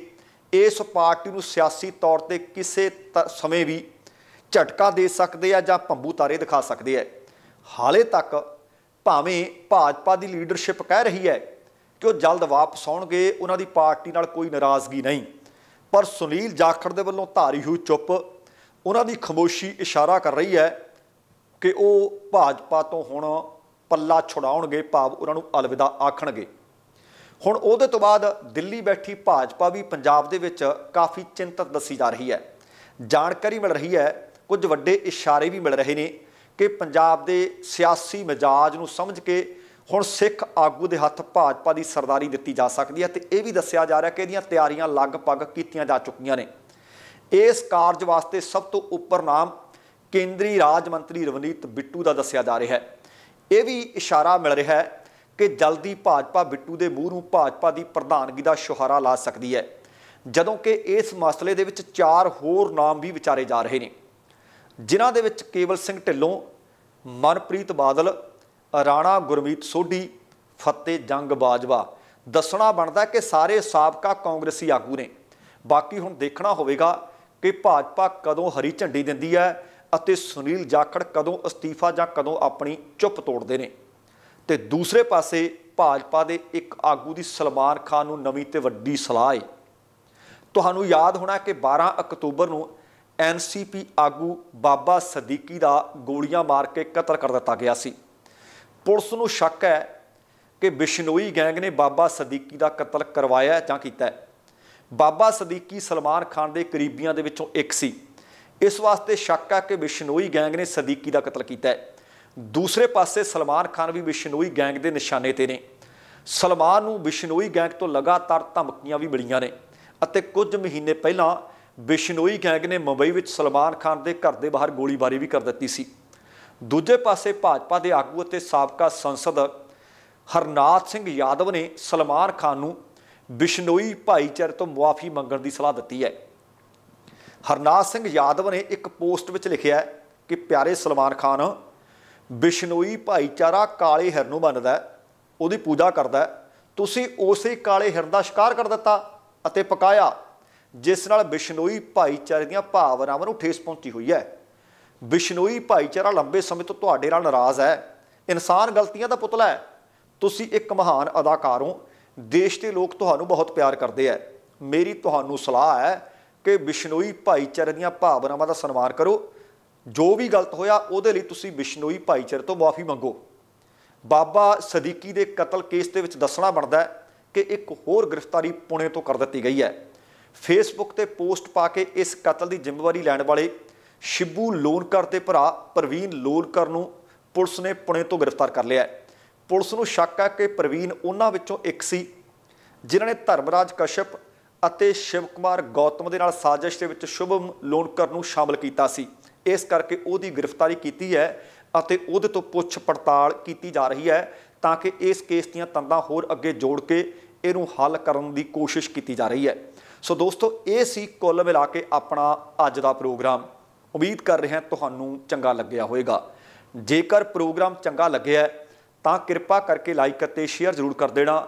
[SPEAKER 1] ਇਸ ਪਾਰਟੀ ਨੂੰ ਸਿਆਸੀ ਤੌਰ ਤੇ ਕਿਸੇ ਸਮੇਂ ਵੀ ਝਟਕਾ ਦੇ ਸਕਦੇ ਆ ਜਾਂ ਭੰਬੂ ਤਾਰੇ ਦਿਖਾ ਸਕਦੇ ਆ ਹਾਲੇ ਤੱਕ ਭਾਵੇਂ ਭਾਜਪਾ ਦੀ ਲੀਡਰਸ਼ਿਪ ਕਹਿ ਰਹੀ ਹੈ ਕਿ ਉਹ ਜਲਦ ਵਾਪਸ ਆਉਣਗੇ ਉਹਨਾਂ ਦੀ ਪਾਰਟੀ ਨਾਲ ਕੋਈ ਨਾਰਾਜ਼ਗੀ ਨਹੀਂ ਪਰ ਸੁਨੀਲ ਜਾਖੜ ਦੇ ਵੱਲੋਂ ਧਾਰੀ ਹੋਈ ਚੁੱਪ ਉਹਨਾਂ ਦੀ ਖਮੋਸ਼ੀ ਇਸ਼ਾਰਾ ਕਰ ਰਹੀ ਹੈ ਕਿ ਉਹ ਭਾਜਪਾ ਤੋਂ ਹੁਣ ਪੱਲਾ ਛੁਡਾਉਣਗੇ ਭਾਵ ਉਹਨਾਂ ਨੂੰ ਅਲਵਿਦਾ ਆਖਣਗੇ ਹੁਣ ਉਹਦੇ ਤੋਂ ਬਾਅਦ ਦਿੱਲੀ ਬੈਠੀ ਭਾਜਪਾ ਵੀ ਪੰਜਾਬ ਦੇ ਵਿੱਚ ਕਾਫੀ ਚਿੰਤਤ ਦੱਸੀ ਜਾ ਰਹੀ ਹੈ ਜਾਣਕਾਰੀ ਮਿਲ ਰਹੀ ਹੈ ਕੁਝ ਵੱਡੇ ਇਸ਼ਾਰੇ ਵੀ ਮਿਲ ਰਹੇ ਨੇ ਕਿ ਪੰਜਾਬ ਦੇ ਸਿਆਸੀ ਮਜਾਜ ਨੂੰ ਸਮਝ ਕੇ ਹੁਣ ਸਿੱਖ ਆਗੂ ਦੇ ਹੱਥ ਭਾਜਪਾ ਦੀ ਸਰਦਾਰੀ ਦਿੱਤੀ ਜਾ ਸਕਦੀ ਹੈ ਤੇ ਇਹ ਵੀ ਦੱਸਿਆ ਜਾ ਰਿਹਾ ਕਿ ਇਹਦੀਆਂ ਤਿਆਰੀਆਂ ਲਗਭਗ ਕੀਤੀਆਂ ਜਾ ਚੁੱਕੀਆਂ ਨੇ ਇਸ ਕਾਰਜ ਵਾਸਤੇ ਸਭ ਤੋਂ ਉੱਪਰ ਨਾਮ ਕੇਂਦਰੀ ਰਾਜ ਮੰਤਰੀ ਰਵਨੀਤ ਬਿੱਟੂ ਦਾ ਦੱਸਿਆ ਜਾ ਰਿਹਾ ਹੈ ਇਹ ਵੀ ਇਸ਼ਾਰਾ ਮਿਲ ਰਿਹਾ ਹੈ ਕਿ ਜਲਦੀ ਭਾਜਪਾ ਬਿੱਟੂ ਦੇ ਮੂੰਹ ਨੂੰ ਭਾਜਪਾ ਦੀ ਪ੍ਰਧਾਨਗੀ ਦਾ ਸ਼ੋਹਰਾ ਲਾ ਸਕਦੀ ਹੈ ਜਦੋਂ ਕਿ ਇਸ ਮਸਲੇ ਦੇ ਵਿੱਚ ਚਾਰ ਹੋਰ ਨਾਮ ਵੀ ਵਿਚਾਰੇ ਜਾ ਰਹੇ ਨੇ ਜਿਨ੍ਹਾਂ ਦੇ ਵਿੱਚ ਕੇਵਲ ਸਿੰਘ ਢਿੱਲੋਂ ਮਨਪ੍ਰੀਤ ਬਾਦਲ ਰਾਣਾ ਗੁਰਮੀਤ ਸੋਢੀ ਫਤਿਹ ਜੰਗ ਬਾਜਵਾ ਦੱਸਣਾ ਬਣਦਾ ਕਿ ਸਾਰੇ ਸਾਬਕਾ ਕਾਂਗਰਸੀ ਆਗੂ ਨੇ ਬਾਕੀ ਹੁਣ ਦੇਖਣਾ ਹੋਵੇਗਾ ਕਿ ਭਾਜਪਾ ਕਦੋਂ ਹਰੀ ਝੰਡੀ ਦਿੰਦੀ ਹੈ ਅਤੇ ਸੁਨੀਲ ਜਾਖੜ ਕਦੋਂ ਅਸਤੀਫਾ ਜਾਂ ਕਦੋਂ ਆਪਣੀ ਚੁੱਪ ਤੋੜਦੇ ਨੇ ਤੇ ਦੂਸਰੇ ਪਾਸੇ ਭਾਜਪਾ ਦੇ ਇੱਕ ਆਗੂ ਦੀ ਸਲਮਾਨ ਖਾਨ ਨੂੰ ਨਵੀਂ ਤੇ ਵੱਡੀ ਸਲਾਹ ਹੈ ਤੁਹਾਨੂੰ ਯਾਦ ਹੋਣਾ ਕਿ 12 ਅਕਤੂਬਰ ਨੂੰ ਐਨਸੀਪੀ ਆਗੂ ਬਾਬਾ ਸਦੀਕੀ ਦਾ ਗੋਲੀਆਂ ਮਾਰ ਕੇ ਕਤਲ ਕਰ ਦਿੱਤਾ ਗਿਆ ਸੀ ਪੁਲਿਸ ਨੂੰ ਸ਼ੱਕ ਹੈ ਕਿ ਬਿਸ਼ਨੋਈ ਗੈਂਗ ਨੇ ਬਾਬਾ ਸਦੀਕੀ ਦਾ ਕਤਲ ਕਰਵਾਇਆ ਜਾਂ ਕੀਤਾ ਬਾਬਾ ਸਦੀਕੀ ਸਲਮਾਨ ਖਾਨ ਦੇ ਕਰੀਬੀਆਂ ਦੇ ਵਿੱਚੋਂ ਇੱਕ ਸੀ ਇਸ ਵਾਸਤੇ ਸ਼ੱਕ ਹੈ ਕਿ ਬਿਸ਼ਨੋਈ ਗੈਂਗ ਨੇ ਸਦੀਕੀ ਦਾ ਕਤਲ ਕੀਤਾ ਹੈ ਦੂਸਰੇ ਪਾਸੇ ਸਲਮਾਨ ਖਾਨ ਵੀ ਬਿਸ਼ਨੋਈ ਗੈਂਗ ਦੇ ਨਿਸ਼ਾਨੇ ਤੇ ਨੇ ਸਲਮਾਨ ਨੂੰ ਬਿਸ਼ਨੋਈ ਗੈਂਗ ਤੋਂ ਲਗਾਤਾਰ ਧਮਕੀਆਂ ਵੀ ਮਿਲੀਆਂ ਨੇ ਅਤੇ ਕੁਝ ਮਹੀਨੇ ਪਹਿਲਾਂ ਬਿਸ਼ਨੋਈ ਗੈਂਗ ਨੇ ਮੁੰਬਈ ਵਿੱਚ ਸਲਮਾਨ ਖਾਨ ਦੇ ਘਰ ਦੇ ਬਾਹਰ ਗੋਲੀਬਾਰੀ ਵੀ ਕਰ ਦਿੱਤੀ ਸੀ ਦੂਜੇ ਪਾਸੇ ਭਾਜਪਾ ਦੇ ਆਗੂ ਅਤੇ ਸਾਬਕਾ ਸੰਸਦ ਹਰਨਾਥ ਸਿੰਘ ਯਾਦਵ ਨੇ ਸਲਮਾਨ ਖਾਨ ਨੂੰ ਬਿਸ਼ਨੋਈ ਭਾਈਚਾਰੇ ਤੋਂ ਮੁਆਫੀ ਮੰਗਣ ਦੀ ਸਲਾਹ ਦਿੱਤੀ ਹੈ ਹਰਨਾਥ ਸਿੰਘ ਯਾਦਵ ਨੇ ਇੱਕ ਪੋਸਟ ਵਿੱਚ ਲਿਖਿਆ ਕਿ ਪਿਆਰੇ ਸਲਮਾਨ ਖਾਨ ਬਿਸ਼ਨੋਈ ਭਾਈਚਾਰਾ ਕਾਲੇ ਹਿਰਨ ਨੂੰ ਮੰਨਦਾ ਹੈ ਉਹਦੀ ਪੂਜਾ ਕਰਦਾ ਹੈ ਤੁਸੀਂ ਉਸੇ ਕਾਲੇ ਹਿਰਨ ਦਾ ਸ਼ਿਕਾਰ ਕਰ ਦਿੱਤਾ ਅਤੇ ਪਕਾਇਆ ਜਿਸ ਨਾਲ ਬਿਸ਼ਨੋਈ ਭਾਈਚਾਰੇ ਦੀਆਂ ਭਾਵਨਾਵਾਂ ਨੂੰ ਠੇਸ ਪਹੁੰਚੀ ਹੋਈ ਹੈ ਬਿਸ਼ਨੋਈ ਭਾਈਚਾਰਾ ਲੰਬੇ ਸਮੇਂ ਤੋਂ ਤੁਹਾਡੇ ਨਾਲ ਨਾਰਾਜ਼ ਹੈ ਇਨਸਾਨ ਗਲਤੀਆਂ ਦਾ ਪੁਤਲਾ ਹੈ ਤੁਸੀਂ ਇੱਕ ਮਹਾਨ ਅਦਾਕਾਰ ਹੋ ਦੇਸ਼ ਦੇ ਲੋਕ ਤੁਹਾਨੂੰ ਬਹੁਤ ਪਿਆਰ ਕਰਦੇ ਆ ਮੇਰੀ ਤੁਹਾਨੂੰ ਸਲਾਹ ਹੈ ਕਿ ਬਿਸ਼ਨੋਈ ਭਾਈਚਾਰੇ ਦੀਆਂ ਭਾਵਨਾਵਾਂ ਦਾ ਸਨਮਾਨ ਕਰੋ ਜੋ ਵੀ ਗਲਤ ਹੋਇਆ ਉਹਦੇ ਲਈ ਤੁਸੀਂ ਬਿਸ਼ਨੋਈ ਭਾਈਚਾਰੇ ਤੋਂ ਮਾਫੀ ਮੰਗੋ ਬਾਬਾ ਸਦੀਕੀ ਦੇ ਕਤਲ ਕੇਸ ਦੇ ਵਿੱਚ ਦੱਸਣਾ ਬਣਦਾ ਹੈ ਕਿ ਇੱਕ ਹੋਰ ਗ੍ਰਿਫਤਾਰੀ ਪੁਣੇ ਤੋਂ ਕਰ ਦਿੱਤੀ ਗਈ ਹੈ ਫੇਸਬੁੱਕ ਤੇ ਪੋਸਟ ਪਾ ਕੇ ਇਸ ਕਤਲ ਦੀ ਜ਼ਿੰਮੇਵਾਰੀ ਲੈਣ ਵਾਲੇ ਸ਼ਿਬੂ ਲੋਨਕਰ ਤੇ ਭਰਾ ਪ੍ਰਵੀਨ ਲੋਨਕਰ ਨੂੰ ਪੁਲਿਸ ਨੇ ਪੁਣੇ ਤੋਂ ਗ੍ਰਿਫਤਾਰ ਕਰ ਲਿਆ ਹੈ ਪੁਲਿਸ ਨੂੰ ਸ਼ੱਕ ਹੈ ਕਿ ਪ੍ਰਵੀਨ ਉਹਨਾਂ ਵਿੱਚੋਂ ਇੱਕ ਸੀ ਜਿਨ੍ਹਾਂ ਨੇ ਧਰਮਰਾਜ ਕਸ਼ਪ ਅਤੇ ਸ਼ਿਵ ਕੁਮਾਰ ਗੌਤਮ ਦੇ ਨਾਲ ਸਾਜ਼ਿਸ਼ ਦੇ ਵਿੱਚ ਸ਼ੁਭਮ ਲੋਨਕਰ ਨੂੰ ਸ਼ਾਮਲ ਕੀਤਾ ਸੀ ਇਸ ਕਰਕੇ ਉਹਦੀ ਗ੍ਰਿਫਤਾਰੀ ਕੀਤੀ ਹੈ ਅਤੇ ਉਹਦੇ ਤੋਂ ਪੁੱਛ ਪੜਤਾਲ ਕੀਤੀ ਜਾ ਰਹੀ ਹੈ ਤਾਂ ਕਿ ਇਸ ਕੇਸ ਦੀਆਂ ਤੰਦਾਂ ਹੋਰ ਅੱਗੇ ਜੋੜ ਕੇ ਇਹਨੂੰ ਹੱਲ ਕਰਨ ਦੀ ਕੋਸ਼ਿਸ਼ ਕੀਤੀ ਜਾ ਰਹੀ ਹੈ ਸੋ ਦੋਸਤੋ ਇਹ ਸੀ ਕੁੱਲ ਮਿਲਾ ਕੇ ਆਪਣਾ ਅੱਜ ਦਾ ਪ੍ਰੋਗਰਾਮ ਉਮੀਦ ਕਰ ਰਿਹਾ ਤੁਹਾਨੂੰ ਚੰਗਾ ਲੱਗਿਆ ਹੋਵੇਗਾ ਜੇਕਰ ਪ੍ਰੋਗਰਾਮ ਚੰਗਾ ਲੱਗਿਆ ਤਾਂ ਕਿਰਪਾ ਕਰਕੇ ਲਾਈਕ ਅਤੇ ਸ਼ੇਅਰ ਜ਼ਰੂਰ ਕਰ ਦੇਣਾ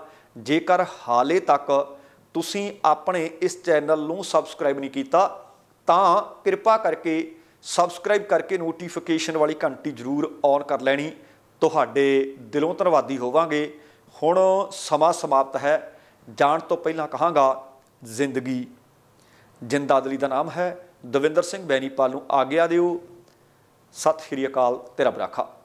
[SPEAKER 1] ਜੇਕਰ ਹਾਲੇ ਤੱਕ ਤੁਸੀਂ ਆਪਣੇ ਇਸ ਚੈਨਲ ਨੂੰ ਸਬਸਕ੍ਰਾਈਬ ਨਹੀਂ ਕੀਤਾ ਤਾਂ ਕਿਰਪਾ ਕਰਕੇ ਸਬਸਕ੍ਰਾਈਬ ਕਰਕੇ ਨੋਟੀਫਿਕੇਸ਼ਨ ਵਾਲੀ ਘੰਟੀ ਜ਼ਰੂਰ ਔਨ ਕਰ ਲੈਣੀ ਤੁਹਾਡੇ ਦਿਲੋਂ ਧੰਨਵਾਦੀ ਹੋਵਾਂਗੇ ਹੁਣ ਸਮਾਂ ਸਮਾਪਤ ਹੈ ਜਾਣ ਤੋਂ ਪਹਿਲਾਂ ਕਹਾਂਗਾ ਜ਼ਿੰਦਗੀ ਜਿੰਦਾਦਲੀ ਦਾ ਨਾਮ ਹੈ ਦਵਿੰਦਰ ਸਿੰਘ ਬੈਣੀਪਾਲ ਨੂੰ ਆਗਿਆ ਦਿਓ ਸਤਿ ਸ਼੍ਰੀ ਅਕਾਲ ਤੇਰਾ ਬਰਾਖਾ